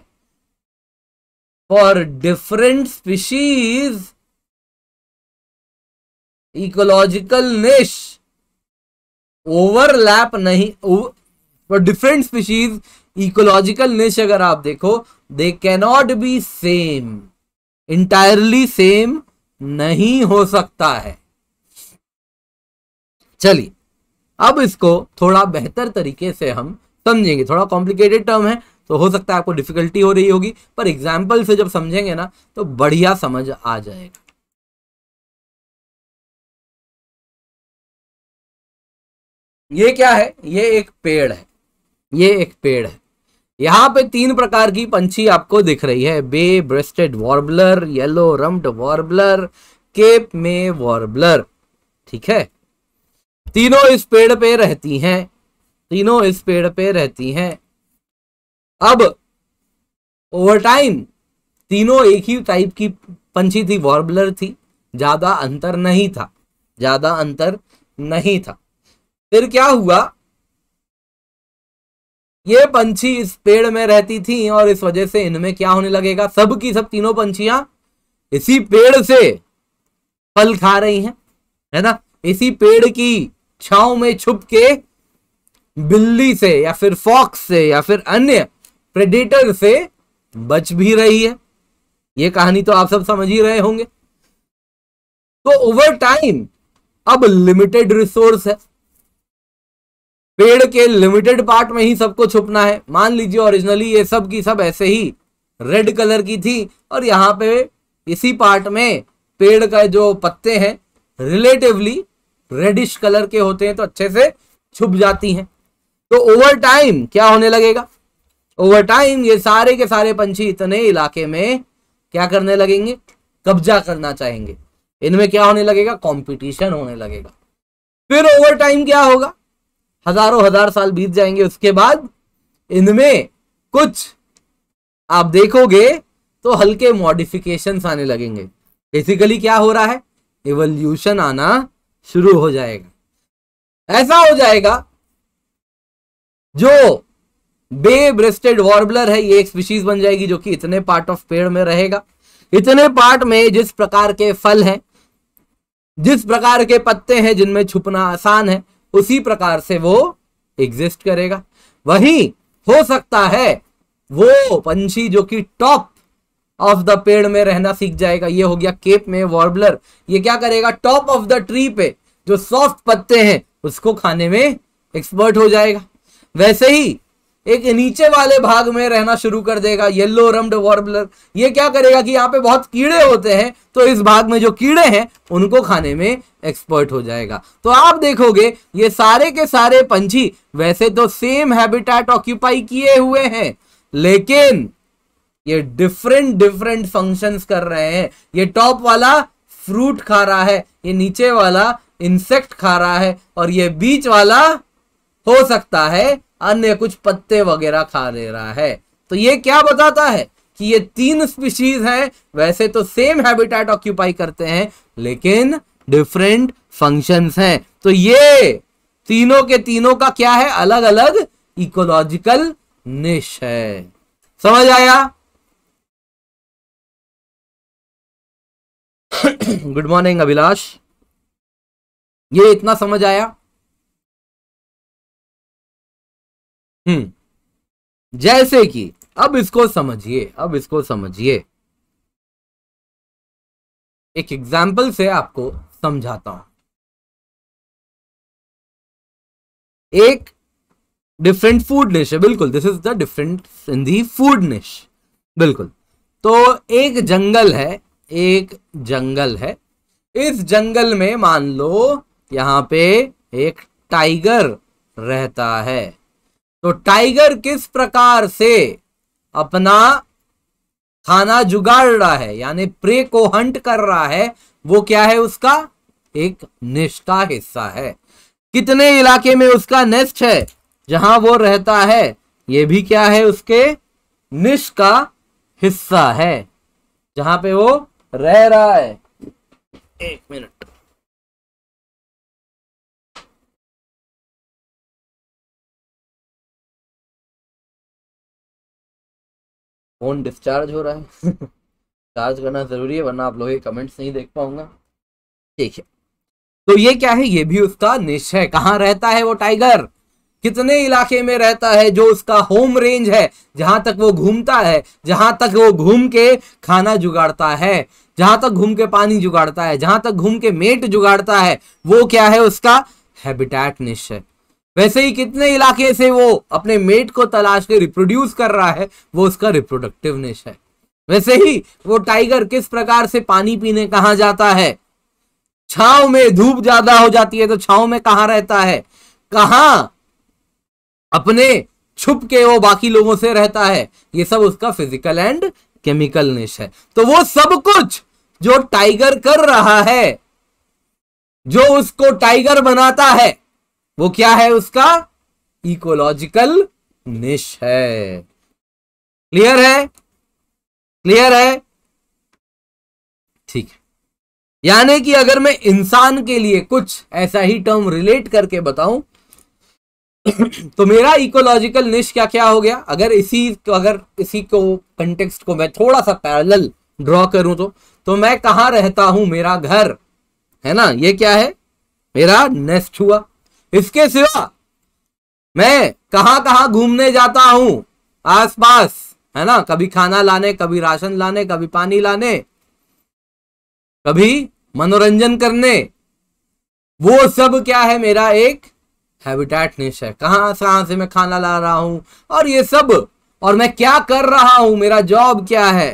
Speaker 1: for different species ecological niche overlap
Speaker 2: नहीं for different species ecological niche अगर आप देखो they cannot be same entirely same नहीं हो सकता है चलिए अब इसको थोड़ा बेहतर तरीके से हम समझेंगे थोड़ा कॉम्प्लिकेटेड टर्म है तो हो सकता है आपको डिफिकल्टी हो
Speaker 1: रही होगी पर एग्जाम्पल से जब समझेंगे ना तो बढ़िया समझ आ जाएगा ये क्या है ये एक पेड़ है ये एक पेड़ है यहां पे तीन प्रकार की पंछी
Speaker 2: आपको दिख रही है bay breasted warbler yellow rumped warbler Cape May warbler ठीक है तीनों इस पेड़ पे रहती हैं तीनों इस पेड़ पे रहती हैं अब ओवर टाइम तीनों एक ही टाइप की पंछी थी वॉर्बलर थी ज्यादा अंतर नहीं था ज्यादा अंतर नहीं था फिर क्या हुआ ये पंछी इस पेड़ में रहती थी और इस वजह से इनमें क्या होने लगेगा सब की सब तीनों पंछियां इसी पेड़ से फल खा रही हैं है ना इसी पेड़ की छाव में छुप के बिल्ली से या फिर फॉक्स से या फिर अन्य प्रेडेटर से बच भी रही है ये कहानी तो आप सब समझ ही रहे होंगे तो ओवर टाइम अब लिमिटेड रिसोर्स है पेड़ के लिमिटेड पार्ट में ही सबको छुपना है मान लीजिए ओरिजिनली ये सब की सब ऐसे ही रेड कलर की थी और यहां पे इसी पार्ट में पेड़ का जो पत्ते हैं रिलेटिवली रेडिश कलर के होते हैं तो अच्छे से छुप जाती हैं तो ओवर टाइम क्या होने लगेगा ओवर टाइम ये सारे के सारे पंछी इतने इलाके में क्या करने लगेंगे कब्जा करना चाहेंगे इनमें क्या होने लगेगा कंपटीशन होने लगेगा फिर ओवर टाइम क्या होगा हजारों हजार साल बीत जाएंगे उसके बाद इनमें कुछ आप देखोगे तो हल्के मॉडिफिकेशन आने लगेंगे बेसिकली क्या हो रहा है एवोल्यूशन आना शुरू हो जाएगा ऐसा हो जाएगा जो बे ब्रेस्टेड वॉर्बलर है ये एक स्पीशीज बन जाएगी जो कि इतने पार्ट ऑफ पेड़ में रहेगा इतने पार्ट में जिस प्रकार के फल हैं जिस प्रकार के पत्ते हैं जिनमें छुपना आसान है उसी प्रकार से वो एग्जिस्ट करेगा वही हो सकता है वो पंछी जो कि टॉप ऑफ द पेड़ में रहना सीख जाएगा ये हो गया केप में वॉर्बलर ये क्या करेगा टॉप ऑफ द ट्री पे जो सॉफ्ट पत्ते हैं उसको खाने में एक्सपर्ट हो जाएगा वैसे ही एक नीचे वाले भाग में रहना शुरू कर देगा येलो रम्ड वॉर्बलर ये क्या करेगा कि यहाँ पे बहुत कीड़े होते हैं तो इस भाग में जो कीड़े हैं उनको खाने में एक्सपर्ट हो जाएगा तो आप देखोगे ये सारे के सारे पंछी वैसे तो सेम हैबिटेट ऑक्यूपाई किए हुए हैं लेकिन ये डिफरेंट डिफरेंट फंक्शंस कर रहे हैं ये टॉप वाला फ्रूट खा रहा है ये नीचे वाला इंसेक्ट खा रहा है और ये बीच वाला हो सकता है अन्य कुछ पत्ते वगैरह खा ले रहा है तो ये क्या बताता है कि ये तीन स्पीशीज हैं वैसे तो सेम हैबिटेट ऑक्यूपाई करते हैं लेकिन डिफरेंट फंक्शंस हैं तो ये तीनों के तीनों का
Speaker 1: क्या है अलग अलग इकोलॉजिकल निश है समझ आया गुड मॉर्निंग अभिलाष ये इतना समझ आया हम्म जैसे कि अब इसको समझिए अब इसको समझिए एक एग्जाम्पल से आपको समझाता हूं एक डिफरेंट फूड निश है बिल्कुल दिस इज द डिफरेंट सिंधी फूड निश
Speaker 2: बिल्कुल तो एक जंगल है एक जंगल है इस जंगल में मान लो यहां पे एक टाइगर रहता है तो टाइगर किस प्रकार से अपना खाना जुगाड़ रहा है यानी प्रे को हंट कर रहा है वो क्या है उसका एक निष्ठा हिस्सा है कितने इलाके में उसका नेस्ट है जहां वो रहता है ये भी क्या है उसके निष्ठ का
Speaker 1: हिस्सा है जहां पे वो रह रहा है एक मिनट फोन डिस्चार्ज हो रहा है चार्ज करना जरूरी है वरना आप लोग के कमेंट्स नहीं देख पाऊंगा
Speaker 2: ठीक है तो ये क्या है ये भी उसका निश्चय कहाँ रहता है वो टाइगर कितने इलाके में रहता है जो उसका होम रेंज है जहां तक वो घूमता है जहां तक वो घूम के खाना जुगाड़ता है जहां तक घूम के पानी जुगाड़ता है जहां तक घूम के मेट जुगाड़ता है वो क्या है उसका हैबिटेट निश्चय वैसे ही कितने इलाके से वो अपने मेट को तलाश के रिप्रोड्यूस कर रहा है वो उसका रिप्रोडक्टिवनेस है वैसे ही वो टाइगर किस प्रकार से पानी पीने कहा जाता है छाव में धूप ज्यादा हो जाती है तो छाव में कहा रहता है कहाँ अपने छुप के वो बाकी लोगों से रहता है ये सब उसका फिजिकल एंड केमिकल निश है तो वो सब कुछ जो टाइगर कर रहा है जो उसको टाइगर बनाता है वो क्या है उसका
Speaker 1: इकोलॉजिकल निश है क्लियर है क्लियर है ठीक है यानी कि
Speaker 2: अगर मैं इंसान के लिए कुछ ऐसा ही टर्म रिलेट करके बताऊं तो मेरा इकोलॉजिकल निश क्या क्या हो गया अगर इसी तो अगर इसी को कंटेक्स्ट को मैं थोड़ा सा पैरेलल ड्रॉ करूं तो तो मैं कहा रहता हूं मेरा घर है ना ये क्या है मेरा नेस्ट हुआ इसके सिवा मैं कहां कहां घूमने जाता हूं आसपास है ना कभी खाना लाने कभी राशन लाने कभी पानी लाने कभी मनोरंजन करने वो सब क्या है मेरा एक हैबिटेट निश है कहाँ कहाँ से मैं खाना ला रहा हूँ और ये सब और मैं क्या कर रहा हूँ मेरा जॉब क्या है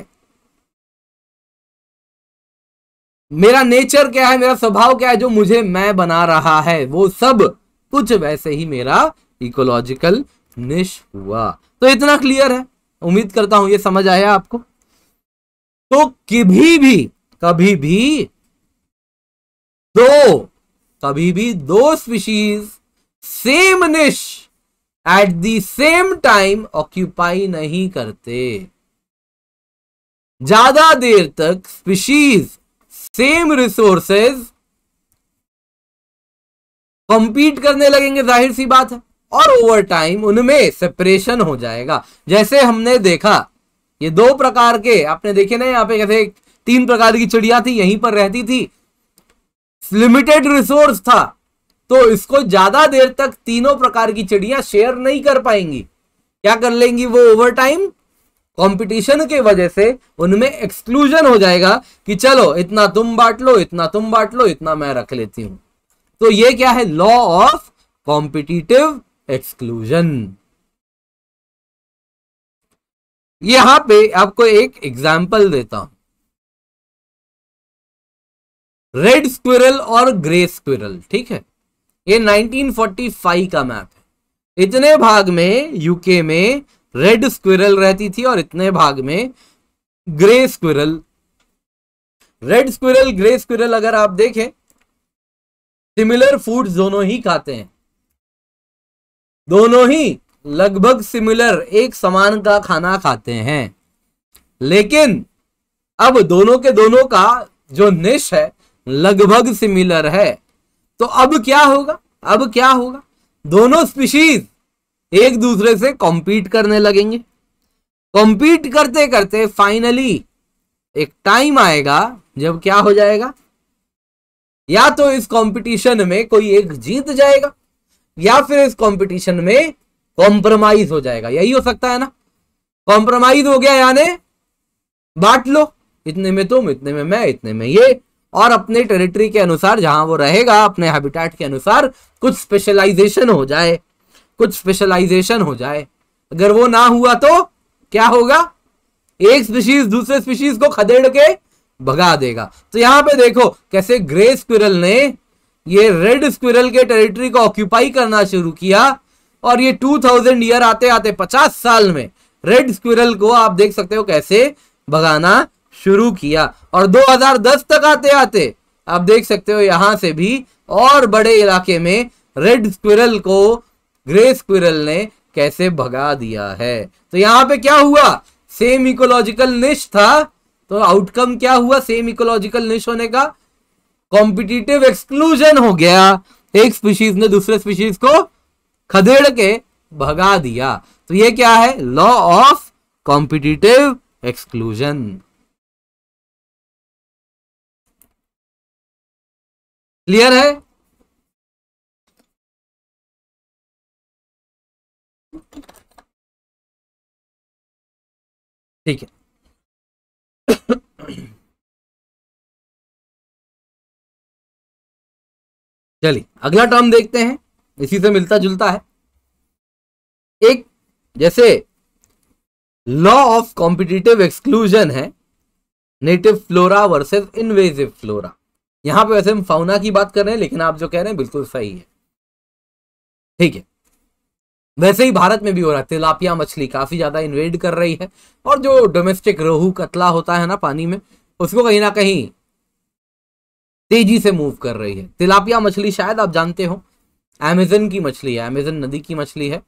Speaker 2: मेरा नेचर क्या है मेरा स्वभाव क्या है जो मुझे मैं बना रहा है वो सब कुछ वैसे ही मेरा इकोलॉजिकल निश हुआ तो इतना क्लियर है उम्मीद करता हूं ये समझ आया आपको तो कभी भी कभी भी दो कभी भी दो species same niche at the same time occupy नहीं करते ज्यादा देर तक स्पीशीज सेम रिसोर्सेज कंपीट करने लगेंगे जाहिर सी बात है और ओवर टाइम उनमें सेपरेशन हो जाएगा जैसे हमने देखा ये दो प्रकार के आपने देखे ना यहां पे कैसे तीन प्रकार की चिड़िया थी यहीं पर रहती थी लिमिटेड रिसोर्स था तो इसको ज्यादा देर तक तीनों प्रकार की चिड़िया शेयर नहीं कर पाएंगी क्या कर लेंगी वो ओवर टाइम कॉम्पिटिशन के वजह से उनमें एक्सक्लूजन हो जाएगा कि चलो इतना तुम बांट लो इतना तुम बांट लो इतना मैं रख लेती हूं तो ये क्या है लॉ ऑफ कॉम्पिटिटिव
Speaker 1: एक्सक्लूजन यहां पे आपको एक एग्जाम्पल देता हूं रेड
Speaker 2: स्क्विरल और ग्रे स्क्विरल ठीक है ये 1945 का मैप है इतने भाग में यूके में रेड स्क्विरल रहती थी और इतने भाग में grey squirrel red squirrel grey squirrel अगर आप देखें सिमिलर फूड दोनों ही खाते हैं दोनों ही लगभग सिमिलर एक समान का खाना खाते हैं लेकिन अब दोनों के दोनों का जो निश है लगभग सिमिलर है तो अब क्या होगा अब क्या होगा दोनों स्पीशीज एक दूसरे से कॉम्पीट करने लगेंगे कॉम्पीट करते करते फाइनली एक टाइम आएगा जब क्या हो जाएगा या तो इस कंपटीशन में कोई एक जीत जाएगा या फिर इस कंपटीशन में कॉम्प्रोमाइज हो जाएगा यही हो सकता है ना कॉम्प्रोमाइज हो गया यानी बांट लो इतने में तुम इतने में मैं इतने में ये और अपने टेरिटरी के अनुसार जहां वो रहेगा अपने हैबिटेट के अनुसार कुछ स्पेशलाइजेशन हो जाए कुछ स्पेशलाइजेशन हो जाए अगर वो ना हुआ तो क्या होगा एक स्पीशीज दूसरे स्पीशीज को खदेड़ के भगा देगा तो यहां पे देखो कैसे ग्रे स्क्विरल ने ये रेड स्क्विरल के टेरिटरी को ऑक्यूपाई करना शुरू किया और ये 2000 ईयर आते आते 50 साल में रेड स्क्विरल को आप देख सकते हो कैसे भगाना शुरू किया और 2010 तक आते आते आप देख सकते हो यहां से भी और बड़े इलाके में रेड स्क्विरल को ग्रे स्क्विरल ने कैसे भगा दिया है तो यहां पे क्या हुआ सेम इकोलॉजिकल निश था तो आउटकम क्या हुआ सेम इकोलॉजिकल निश होने का कॉम्पिटिटिव एक्सक्लूजन हो गया एक स्पीशीज ने दूसरे स्पीशीज को खदेड़
Speaker 1: के भगा दिया तो ये क्या है law of competitive exclusion clear है ठीक है चलिए अगला टर्म देखते हैं इसी से मिलता जुलता है एक जैसे लॉ ऑफ कॉम्पिटिटिव
Speaker 2: एक्सक्लूजन है native flora versus invasive flora यहां पे वैसे हम फाउना की बात कर रहे हैं लेकिन आप जो कह रहे हैं बिल्कुल सही है ठीक है वैसे ही भारत में भी हो रहा है तिलापिया मछली काफी ज्यादा इन्वेड कर रही है और जो डोमेस्टिक रोहू कतला होता है ना पानी में उसको कहीं ना कहीं तेजी से मूव कर रही है तिलापिया मछली शायद आप जानते हो अमेजन की मछली है अमेजन नदी की मछली है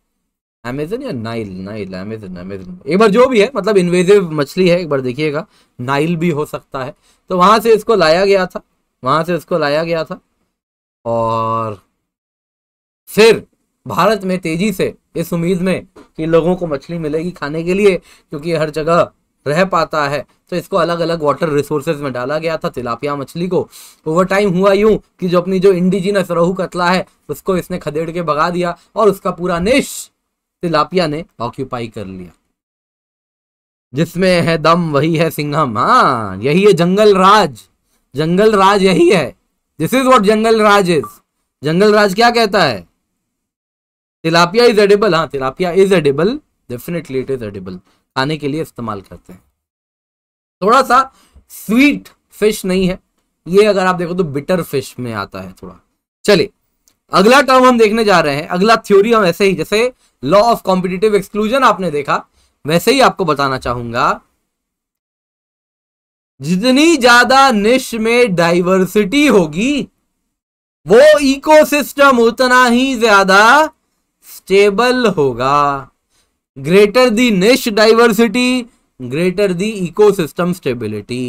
Speaker 2: अमेजन या नाइल नाइल अमेजन अमेजन एक बार जो भी है मतलब इन्वेजिव मछली है एक बार देखिएगा नाइल भी हो सकता है तो वहां से इसको लाया गया था वहाँ से उसको लाया गया था और फिर भारत में तेजी से इस उम्मीद में कि लोगों को मछली मिलेगी खाने के लिए क्योंकि हर जगह रह पाता है तो इसको अलग अलग वाटर रिसोर्सेज में डाला गया था तिलापिया मछली को ओवर टाइम हुआ यूं कि जो अपनी जो इंडिजिनस रोहू कतला है उसको इसने खदेड़ के भगा दिया और उसका पूरा नेश तिलापिया ने ऑक्यूपाई कर लिया जिसमें है दम वही है सिंघम हाँ यही है जंगल राज जंगल राज यही है this is what jungle raj is जंगल राज क्या कहता है तिलापिया इज एडेबल हाँ tilapia is edible definitely it is edible खाने के लिए इस्तेमाल करते हैं थोड़ा सा स्वीट फिश नहीं है ये अगर आप देखो तो बिटर फिश में आता है थोड़ा चलिए अगला टर्म हम देखने जा रहे हैं अगला थ्योरी हम ऐसे ही जैसे लॉ ऑफ कॉम्पिटिटिव एक्सक्लूजन आपने देखा वैसे ही आपको बताना चाहूंगा जितनी ज्यादा निश में डाइवर्सिटी होगी वो इकोसिस्टम उतना ही ज्यादा स्टेबल होगा greater the niche diversity greater the ecosystem stability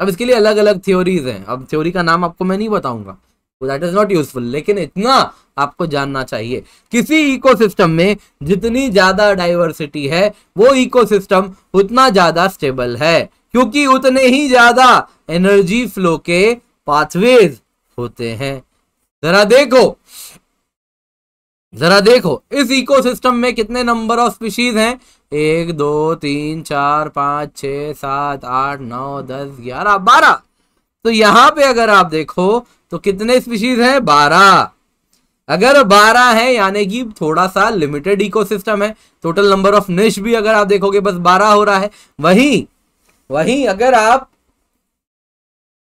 Speaker 2: अब इसके लिए अलग अलग थ्योरीज हैं अब थ्योरी का नाम आपको मैं नहीं बताऊंगा दैट इज नॉट यूजफुल लेकिन इतना आपको जानना चाहिए किसी इकोसिस्टम में जितनी ज्यादा डाइवर्सिटी है वो इकोसिस्टम उतना ज्यादा स्टेबल है क्योंकि उतने ही ज्यादा एनर्जी फ्लो के पाथवेज होते हैं जरा देखो जरा देखो इस इकोसिस्टम में कितने नंबर ऑफ स्पीशीज हैं एक दो तीन चार पांच छ सात आठ नौ दस ग्यारह बारह तो यहां पे अगर आप देखो तो कितने स्पीशीज हैं बारह अगर बारह है यानी कि थोड़ा सा लिमिटेड इकोसिस्टम है टोटल नंबर ऑफ निश भी अगर आप देखोगे बस बारह हो रहा है वहीं वहीं अगर आप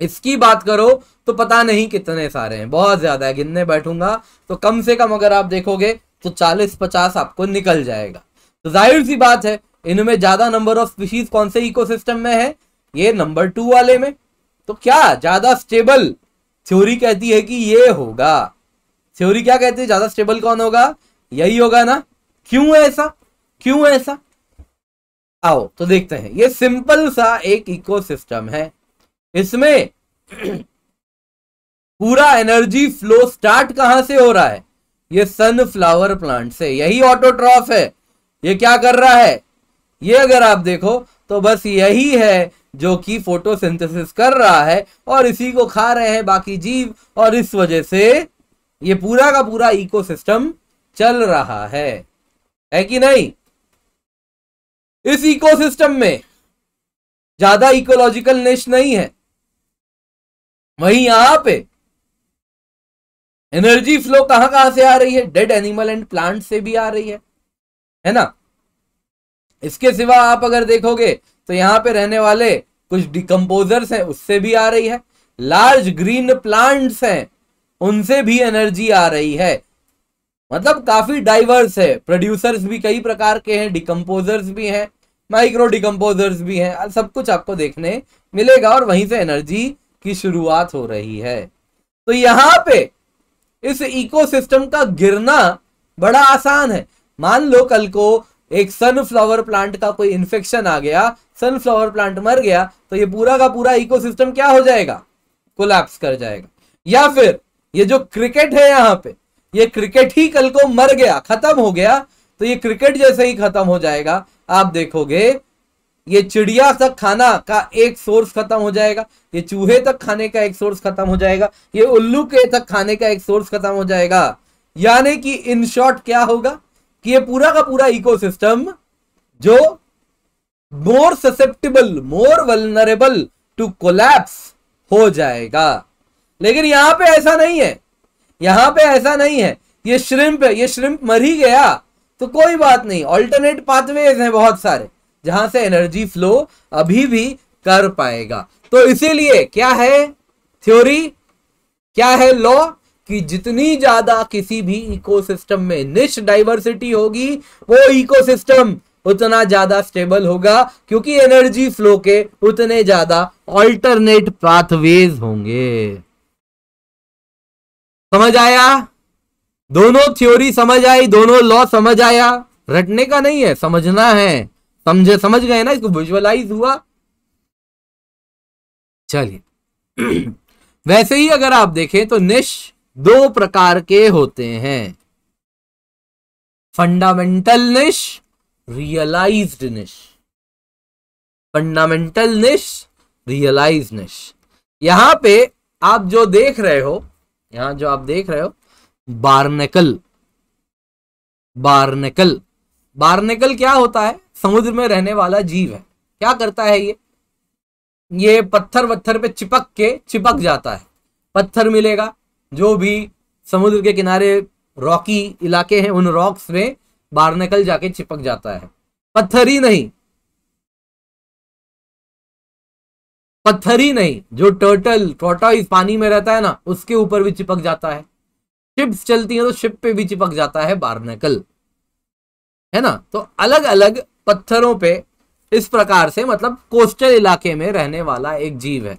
Speaker 2: इसकी बात करो तो पता नहीं कितने सारे हैं बहुत ज्यादा है गिनने बैठूंगा तो कम से कम अगर आप देखोगे तो चालीस पचास आपको निकल जाएगा तो जाहिर सी बात है इनमें ज्यादा नंबर ऑफ स्पीशीज कौन से इकोसिस्टम में है ये नंबर टू वाले में तो क्या ज्यादा स्टेबल थ्योरी कहती है कि ये होगा थ्योरी क्या कहती है ज्यादा स्टेबल कौन होगा यही होगा ना क्यों ऐसा क्यों ऐसा आओ तो देखते हैं ये सिंपल सा एक इकोसिस्टम है इसमें पूरा एनर्जी फ्लो स्टार्ट कहां से हो रहा है ये सनफ्लावर प्लांट से यही ऑटोट्रॉफ है ये क्या कर रहा है ये अगर आप देखो तो बस यही है जो कि फोटोसिंथेसिस कर रहा है और इसी को खा रहे हैं बाकी जीव और इस वजह से ये पूरा का पूरा इकोसिस्टम चल रहा है है कि नहीं इस इकोसिस्टम में ज्यादा इकोलॉजिकल नेश नहीं है वहीं यहां पे एनर्जी फ्लो कहां कहां से आ रही है डेड एनिमल एंड प्लांट से भी आ रही है है ना इसके सिवा आप अगर देखोगे तो यहां पे रहने वाले कुछ डिकम्पोजर्स हैं उससे भी आ रही है लार्ज ग्रीन प्लांट्स हैं उनसे भी एनर्जी आ रही है मतलब काफी डाइवर्स है प्रोड्यूसर्स भी कई प्रकार के हैं डिकम्पोजर्स भी हैं माइक्रो डिकम्पोजर्स भी हैं सब कुछ आपको देखने मिलेगा और वहीं से एनर्जी की शुरुआत हो रही है तो यहाँ पे इस इकोसिस्टम का गिरना बड़ा आसान है मान लो कल को एक सनफ्लावर प्लांट का कोई इन्फेक्शन आ गया सनफ्लावर प्लांट मर गया तो ये पूरा का पूरा इकोसिस्टम क्या हो जाएगा कोलैप्स कर जाएगा या फिर ये जो क्रिकेट है यहाँ पे ये क्रिकेट ही कल को मर गया खत्म हो गया तो ये क्रिकेट जैसे ही खत्म हो जाएगा आप देखोगे ये चिड़िया तक खाना का एक सोर्स खत्म हो जाएगा ये चूहे तक खाने का एक सोर्स खत्म हो जाएगा ये उल्लू के तक खाने का एक सोर्स खत्म हो जाएगा यानी कि इन शॉर्ट क्या होगा कि ये पूरा का पूरा इकोसिस्टम जो more susceptible more vulnerable to collapse हो जाएगा लेकिन यहां पे ऐसा नहीं है यहाँ पे ऐसा नहीं है ये श्रिम्प ये श्रिम्प मर ही गया तो कोई बात नहीं ऑल्टरनेट पाथवेज हैं बहुत सारे जहां से एनर्जी फ्लो अभी भी कर पाएगा तो इसीलिए क्या है थ्योरी क्या है लॉ कि जितनी ज्यादा किसी भी इकोसिस्टम में निश डाइवर्सिटी होगी वो इकोसिस्टम उतना ज्यादा स्टेबल होगा क्योंकि एनर्जी फ्लो के उतने ज्यादा ऑल्टरनेट पाथवेज होंगे समझ आया दोनों थ्योरी समझ आई दोनों लॉ समझ आया रटने का नहीं है समझना है समझे समझ गए ना इसको विजुअलाइज हुआ चलिए वैसे ही अगर आप देखें तो निश दो प्रकार के होते हैं फंडामेंटल निश रियलाइज्ड निश फंडामेंटल निश रियलाइज निश यहां पे आप जो देख रहे हो यहाँ जो आप देख रहे हो बारनेकल बारनेकल बारनेकल क्या होता है समुद्र में रहने वाला जीव है क्या करता है ये ये पत्थर वत्थर पे चिपक के चिपक जाता है पत्थर मिलेगा जो भी समुद्र के किनारे रॉकी इलाके हैं उन रॉक्स में बारनेकल जाके चिपक जाता है पत्थर ही नहीं पत्थर ही नहीं जो टर्टल इस पानी में रहता है ना उसके ऊपर भी चिपक जाता है शिप चलती है तो शिप पे भी चिपक जाता है बारनेकल है ना तो अलग अलग पत्थरों पे इस प्रकार से मतलब कोस्टल इलाके में रहने वाला एक जीव है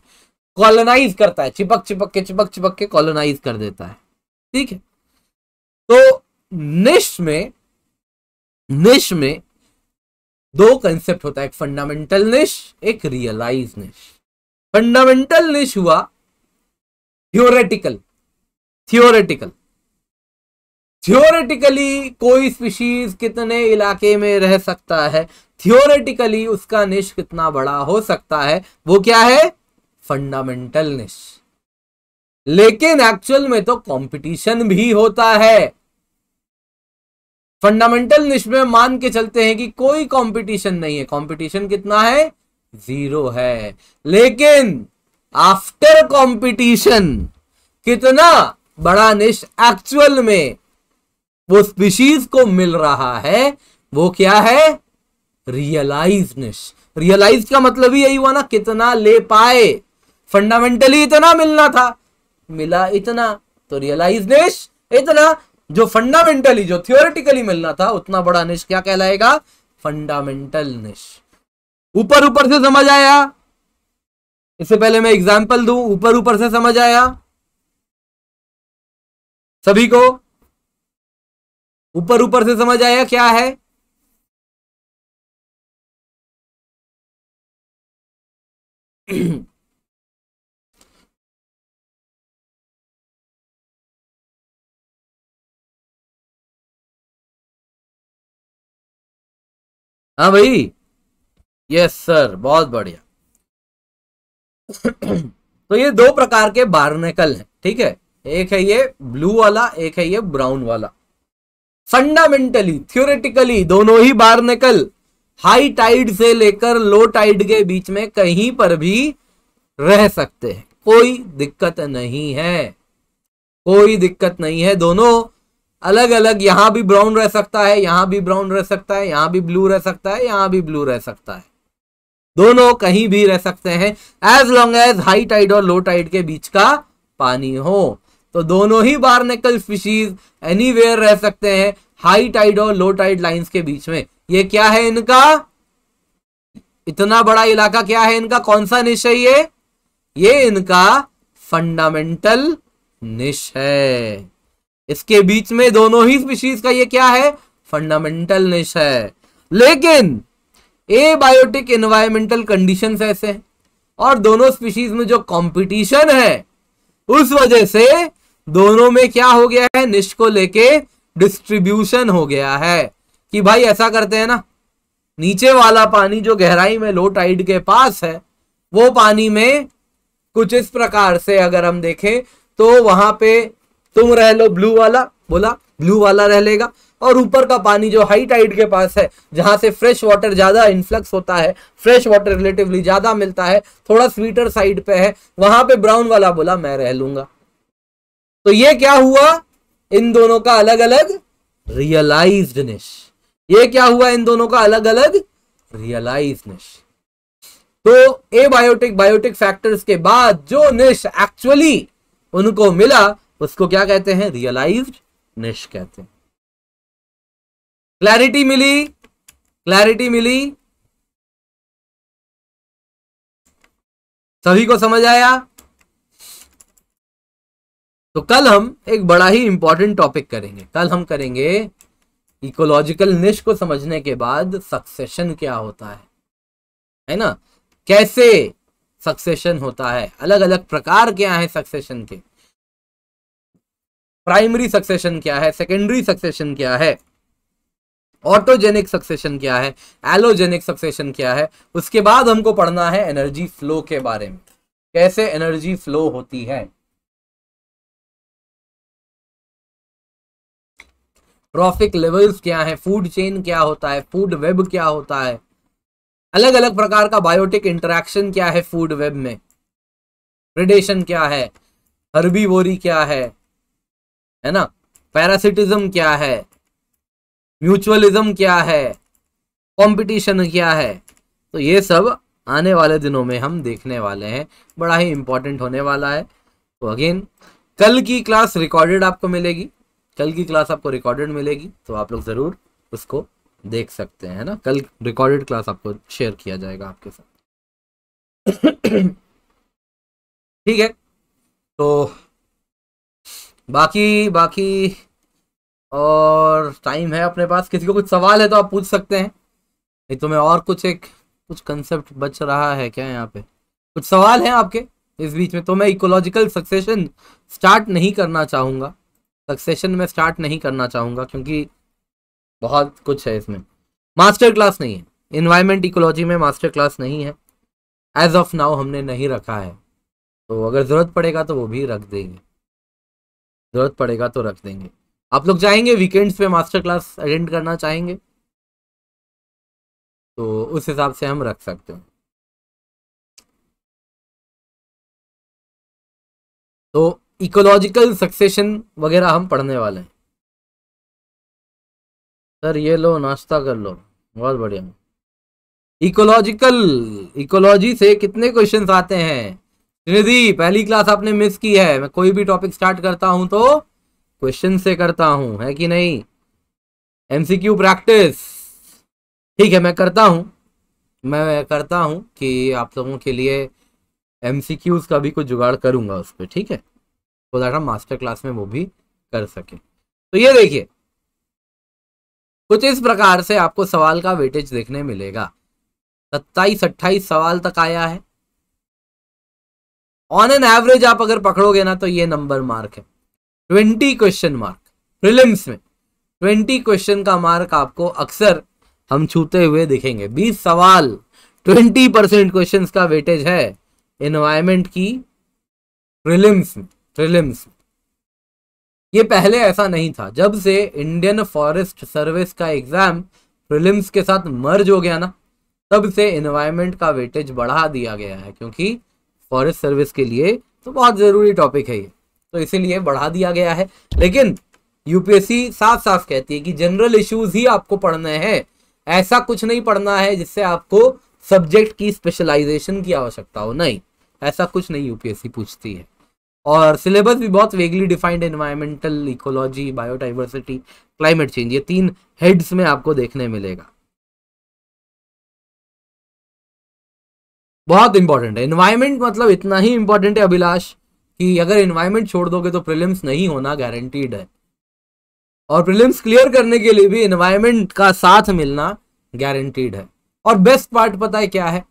Speaker 2: कॉलोनाइज करता है चिपक चिपक के चिपक चिपक के कॉलोनाइज कर देता है ठीक है तो निश में निश में दो कंसेप्ट होता है एक फंडामेंटल निश एक रियलाइज निश फंडामेंटल निश हुआ थियोरेटिकल थियोरेटिकल थियोरेटिकली कोई स्पीशीज कितने इलाके में रह सकता है थियोरेटिकली उसका निश कितना बड़ा हो सकता है वो क्या है फंडामेंटल निश लेकिन एक्चुअल में तो कंपटीशन भी होता है फंडामेंटल निश में मान के चलते हैं कि कोई कंपटीशन नहीं है कंपटीशन कितना है जीरो है लेकिन आफ्टर कंपटीशन कितना बड़ा निश एक्चुअल में वो स्पीशीज को मिल रहा है वो क्या है रियलाइज निश रियलाइज का मतलब ही यही हुआ ना कितना ले पाए फंडामेंटली इतना मिलना था मिला इतना तो रियलाइज निश इतना जो फंडामेंटली जो थियोरिटिकली मिलना था उतना बड़ा निश क्या कहलाएगा फंडामेंटल निश ऊपर ऊपर
Speaker 1: से समझ आया इससे पहले मैं एग्जाम्पल दू ऊपर ऊपर से समझ आया सभी को ऊपर ऊपर से समझ आया क्या है हाँ भाई यस सर बहुत बढ़िया तो ये दो प्रकार के बार्नेकल हैं
Speaker 2: ठीक है एक है ये ब्लू वाला एक है ये ब्राउन वाला फंडामेंटली थ्योरेटिकली दोनों ही बार्नेकल हाई टाइड से लेकर लो टाइड के बीच में कहीं पर भी रह सकते हैं कोई दिक्कत नहीं है कोई दिक्कत नहीं है दोनों अलग अलग यहां भी ब्राउन रह सकता है यहां भी ब्राउन रह सकता है यहां भी ब्लू रह सकता है यहां भी ब्लू रह सकता है दोनों कहीं भी रह सकते हैं as long as high tide और लो टाइड के बीच का पानी हो तो दोनों ही निकल फिशीज एनी रह सकते हैं हाई टाइड और लो टाइड लाइन के बीच में ये क्या है इनका इतना बड़ा इलाका क्या है इनका कौन सा निश है ये ये इनका फंडामेंटल निश है इसके बीच में दोनों ही स्पीशीज का ये क्या है फंडामेंटल निश है लेकिन ए बायोटिक एनवायरमेंटल कंडीशन ऐसे हैं और दोनों स्पीशीज में जो कंपटीशन है उस वजह से दोनों में क्या हो गया है निश को लेके डिस्ट्रीब्यूशन हो गया है कि भाई ऐसा करते हैं ना नीचे वाला पानी जो गहराई में लो टाइड के पास है वो पानी में कुछ इस प्रकार से अगर हम देखें तो वहां पे तुम रह लो ब्लू वाला बोला ब्लू वाला रह लेगा और ऊपर का पानी जो हाई टाइड के पास है जहां से फ्रेश वाटर ज़्यादा इन्फ्लक्स होता है फ्रेश वाटर रिलेटिवली ज़्यादा मिलता है थोड़ा स्वीटर साइड पे है वहां पे ब्राउन वाला बोला मैं रह लूंगा तो ये क्या हुआ इन दोनों का अलग अलग रियलाइजनेस ये क्या हुआ इन दोनों का अलग अलग रियलाइजनेस तो ए बायोटिक बायोटिक फैक्टर्स के बाद जो निश एक्चुअली
Speaker 1: उनको मिला उसको क्या कहते हैं रियलाइज्ड निश कहते हैं क्लैरिटी मिली क्लैरिटी मिली सभी को समझ आया
Speaker 2: तो कल हम एक बड़ा ही इंपॉर्टेंट टॉपिक करेंगे कल हम करेंगे इकोलॉजिकल निश को समझने के बाद सक्सेशन क्या होता है है ना कैसे सक्सेशन होता है अलग अलग प्रकार क्या है सक्सेशन के प्राइमरी सक्सेशन क्या है सेकेंडरी सक्सेशन क्या है ऑटोजेनिक सक्सेशन क्या है एलोजेनिक सक्सेशन क्या है उसके बाद हमको
Speaker 1: पढ़ना है एनर्जी फ्लो के बारे में कैसे एनर्जी फ्लो होती है ट्रॉफिक लेवल्स क्या है फूड चेन क्या होता है फूड वेब क्या होता है अलग अलग प्रकार का बायोटिक
Speaker 2: इंटरेक्शन क्या है फूड वेब में प्रिडेशन क्या है हर्बीवोरी क्या है है ना पैरासिटिज्म क्या है म्यूचुअलिज्म क्या है कंपटीशन क्या है तो ये सब आने वाले दिनों में हम देखने वाले हैं बड़ा ही इंपॉर्टेंट होने वाला है तो अगेन कल की क्लास रिकॉर्डेड आपको मिलेगी कल की क्लास आपको रिकॉर्डेड मिलेगी तो आप लोग ज़रूर उसको देख सकते हैं ना कल रिकॉर्डेड क्लास आपको शेयर किया जाएगा आपके साथ
Speaker 1: ठीक है तो बाकी बाकी और टाइम है अपने
Speaker 2: पास किसी को कुछ सवाल है तो आप पूछ सकते हैं नहीं तो मैं और कुछ एक कुछ कंसेप्ट बच रहा है क्या यहाँ पे कुछ सवाल हैं आपके इस बीच में तो मैं इकोलॉजिकल सक्सेशन स्टार्ट नहीं करना चाहूँगा सक्सेशन में स्टार्ट नहीं करना चाहूँगा क्योंकि बहुत कुछ है इसमें मास्टर क्लास नहीं है इन्वायरमेंट इकोलॉजी में मास्टर क्लास नहीं है एज ऑफ नाउ हमने नहीं रखा है तो अगर ज़रूरत पड़ेगा तो वो भी रख देंगे जरूरत पड़ेगा तो रख देंगे आप लोग जाएंगे वीकेंड्स पे मास्टर क्लास अटेंड
Speaker 1: करना चाहेंगे तो उस हिसाब से हम रख सकते हैं तो इकोलॉजिकल सक्सेशन वगैरह हम पढ़ने वाले हैं
Speaker 2: सर ये लो नाश्ता कर लो बहुत बढ़िया इकोलॉजिकल इकोलॉजी से कितने क्वेश्चंस आते हैं निधि पहली क्लास आपने मिस की है मैं कोई भी टॉपिक स्टार्ट करता हूं तो क्वेश्चन से करता हूं है कि नहीं एमसीक्यू प्रैक्टिस ठीक है मैं करता हूं मैं करता हूं कि आप लोगों के लिए एमसीक्यूज का भी कुछ जुगाड़ करूंगा उस पर ठीक है तो दैट हम मास्टर क्लास में वो भी कर सके तो ये देखिए कुछ इस प्रकार से आपको सवाल का वेटेज देखने मिलेगा सत्ताईस अट्ठाईस सवाल तक आया है ऑन एन एवरेज आप अगर पकड़ोगे ना तो ये नंबर मार्क है ट्वेंटी क्वेश्चन मार्क प्रिलिम्स में ट्वेंटी क्वेश्चन का मार्क आपको अक्सर हम छूते हुए दिखेंगे बीस सवाल ट्वेंटी परसेंट क्वेश्चन का वेटेज है इन्वायरमेंट की प्रिलिम्स में प्रिलिम्स ये पहले ऐसा नहीं था जब से इंडियन फॉरेस्ट सर्विस का एग्जाम प्रिलिम्स के साथ मर्ज हो गया ना तब से इन्वायरमेंट का वेटेज बढ़ा दिया गया है क्योंकि फॉरेस्ट सर्विस के लिए तो बहुत ज़रूरी टॉपिक है ये तो इसीलिए बढ़ा दिया गया है लेकिन यूपीएससी साफ साफ कहती है कि जनरल इश्यूज ही आपको पढ़ने हैं ऐसा कुछ नहीं पढ़ना है जिससे आपको सब्जेक्ट की स्पेशलाइजेशन की आवश्यकता हो नहीं ऐसा कुछ नहीं यूपीएससी पूछती है और सिलेबस भी बहुत vaguely defined environmental ecology biodiversity climate change ये तीन हेड्स में आपको देखने मिलेगा बहुत इंपॉर्टेंट है इन्वायरमेंट मतलब इतना ही इंपॉर्टेंट है अभिलाष कि अगर इन्वायरमेंट छोड़ दोगे तो प्रिलिम्स नहीं होना गारंटीड है और प्रिलिम्स क्लियर करने के लिए भी इन्वायरमेंट का साथ मिलना गारंटीड है और बेस्ट पार्ट पता है क्या है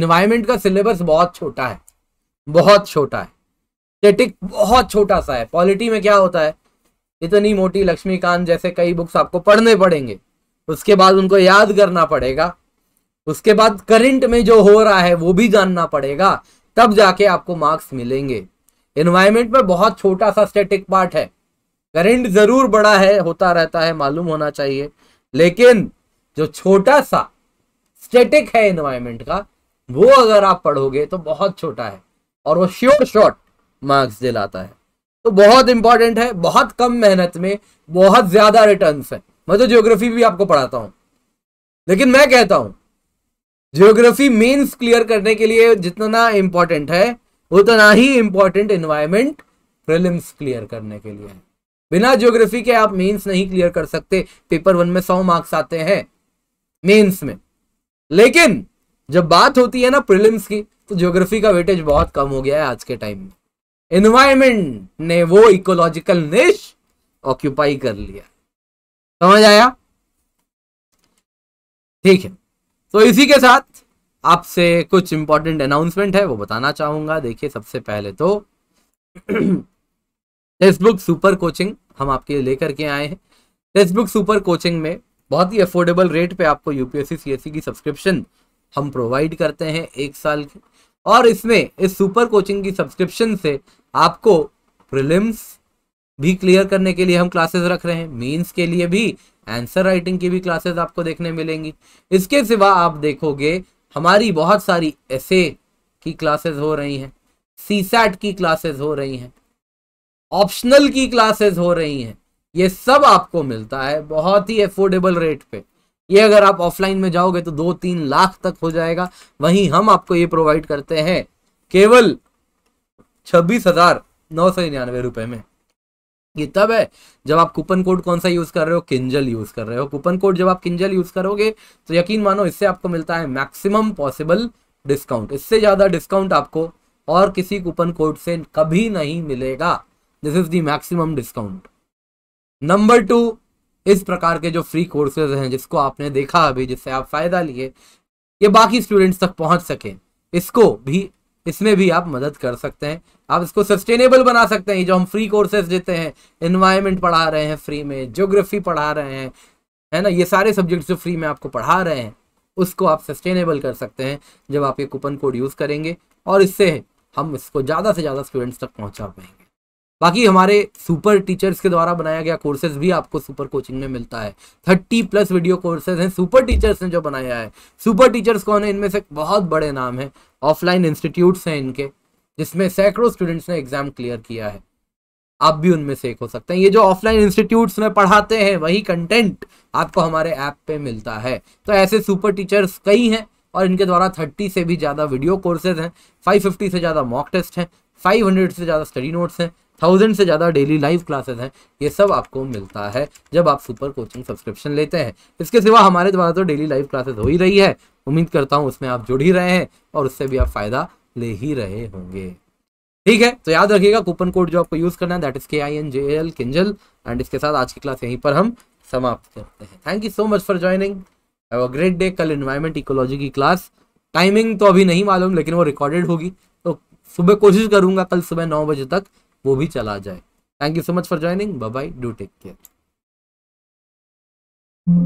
Speaker 2: इन्वायरमेंट का सिलेबस बहुत छोटा है बहुत छोटा है स्टेटिक बहुत छोटा सा है पॉलिटी में क्या होता है इतनी मोटी लक्ष्मीकांत जैसे कई बुक्स आपको पढ़ने पड़ेंगे उसके बाद उनको याद करना पड़ेगा उसके बाद करंट में जो हो रहा है वो भी जानना पड़ेगा तब जाके आपको मार्क्स मिलेंगे एनवायरमेंट में बहुत छोटा सा स्टेटिक पार्ट है करंट जरूर बड़ा है होता रहता है मालूम होना चाहिए लेकिन जो छोटा सा स्टेटिक है एनवायरमेंट का वो अगर आप पढ़ोगे तो बहुत छोटा है और वो श्योर शॉर्ट मार्क्स दिलाता है तो बहुत इंपॉर्टेंट है बहुत कम मेहनत में बहुत ज्यादा रिटर्न है मैं तो ज्योग्राफी भी आपको पढ़ाता हूँ लेकिन मैं कहता हूँ जियोग्राफी मीन्स क्लियर करने के लिए जितना ना है उतना ही इंपॉर्टेंट इन्वायरमेंट प्रिलिम्स क्लियर करने के लिए बिना जियोग्राफी के आप मीन्स नहीं क्लियर कर सकते पेपर वन में सौ मार्क्स आते हैं मीन्स में लेकिन जब बात होती है ना प्रिलिम्स की तो ज्योग्राफी का वेटेज बहुत कम हो गया है आज के टाइम में एनवायरमेंट ने वो इकोलॉजिकल निश ऑक्यूपाई कर लिया समझ आया ठीक है तो इसी के साथ आपसे कुछ इंपॉर्टेंट अनाउंसमेंट है वो बताना चाहूंगा देखिए सबसे पहले तो टेक्स्ट बुक सुपर कोचिंग हम आपके लिए लेकर के आए हैं टेक्स्ट बुक सुपर कोचिंग में बहुत ही अफोर्डेबल रेट पे आपको यूपीएससी सीएससी की सब्सक्रिप्शन हम प्रोवाइड करते हैं एक साल की और इसमें इस सुपर कोचिंग की सब्सक्रिप्शन से आपको प्रिलिम्स भी क्लियर करने के लिए हम क्लासेस रख रहे हैं मेंस के लिए भी आंसर राइटिंग की भी क्लासेस आपको देखने मिलेंगी इसके सिवा आप देखोगे हमारी बहुत सारी ऐसे की क्लासेस हो रही हैं सी की क्लासेस हो रही हैं ऑप्शनल की क्लासेस हो रही हैं ये सब आपको मिलता है बहुत ही अफोर्डेबल रेट पे ये अगर आप ऑफलाइन में जाओगे तो दो तीन लाख तक हो जाएगा वहीं हम आपको ये प्रोवाइड करते हैं केवल छब्बीस हजार नौ सौ निन्यानवे रुपए में ये तब है जब आप कूपन कोड कौन सा यूज कर रहे हो किंजल यूज कर रहे हो कूपन कोड जब आप किंजल यूज करोगे तो यकीन मानो इससे आपको मिलता है मैक्सिमम पॉसिबल डिस्काउंट इससे ज्यादा डिस्काउंट आपको और किसी कूपन कोड से कभी नहीं मिलेगा this is the maximum discount number two इस प्रकार के जो फ्री कोर्सेज हैं जिसको आपने देखा अभी जिससे आप फायदा लिए ये बाकी स्टूडेंट्स तक पहुंच सके इसको भी इसमें भी आप मदद कर सकते हैं आप इसको सस्टेनेबल बना सकते हैं जो हम फ्री कोर्सेज देते हैं इन्वायरमेंट पढ़ा रहे हैं फ्री में ज्योग्राफी पढ़ा रहे हैं है ना ये सारे सब्जेक्ट जो फ्री में आपको पढ़ा रहे हैं उसको आप सस्टेनेबल कर सकते हैं जब आप ये कूपन कोड यूज़ करेंगे और इससे हम इसको ज़्यादा से ज़्यादा स्टूडेंट्स तक पहुँचा पाएंगे बाकी हमारे सुपर टीचर्स के द्वारा बनाया गया कोर्सेज भी आपको सुपर कोचिंग में मिलता है थर्टी प्लस वीडियो कोर्सेज हैं सुपर टीचर्स ने जो बनाया है सुपर टीचर्स कौन है इनमें से बहुत बड़े नाम हैं ऑफलाइन इंस्टीट्यूट्स हैं इनके जिसमें सैकड़ों स्टूडेंट्स ने एग्ज़ाम क्लियर किया है आप भी उनमें से एक हो सकते हैं ये जो ऑफलाइन इंस्टीट्यूट्स में पढ़ाते हैं वही कंटेंट आपको हमारे ऐप पे मिलता है तो ऐसे सुपर टीचर्स कई हैं और इनके द्वारा 30 से भी ज़्यादा वीडियो कोर्सेज हैं 550 से ज़्यादा मॉक टेस्ट हैं 500 से ज़्यादा स्टडी नोट्स हैं थाउजेंड से ज़्यादा डेली लाइव क्लासेस हैं ये सब आपको मिलता है जब आप सुपर कोचिंग सब्सक्रिप्शन लेते हैं इसके सिवा हमारे द्वारा तो डेली लाइव क्लासेस हो ही रही है उम्मीद करता हूँ उसमें आप जुड़ ही रहे हैं और उससे भी आप फ़ायदा ले ही रहे होंगे ठीक है तो याद रखिएगा कूपन कोड जो आपको यूज़ करना है that is K I N J L Kinjal and इसके साथ आज की क्लास यहीं पर हम समाप्त करते हैं thank you so much for joining have a great day कल इन्वायरमेंट इकोलॉजी की क्लास टाइमिंग तो अभी नहीं मालूम लेकिन वो रिकॉर्डेड होगी तो सुबह कोशिश करूंगा कल सुबह नौ बजे तक वो भी चला
Speaker 1: जाए thank you so much for joining bye do take care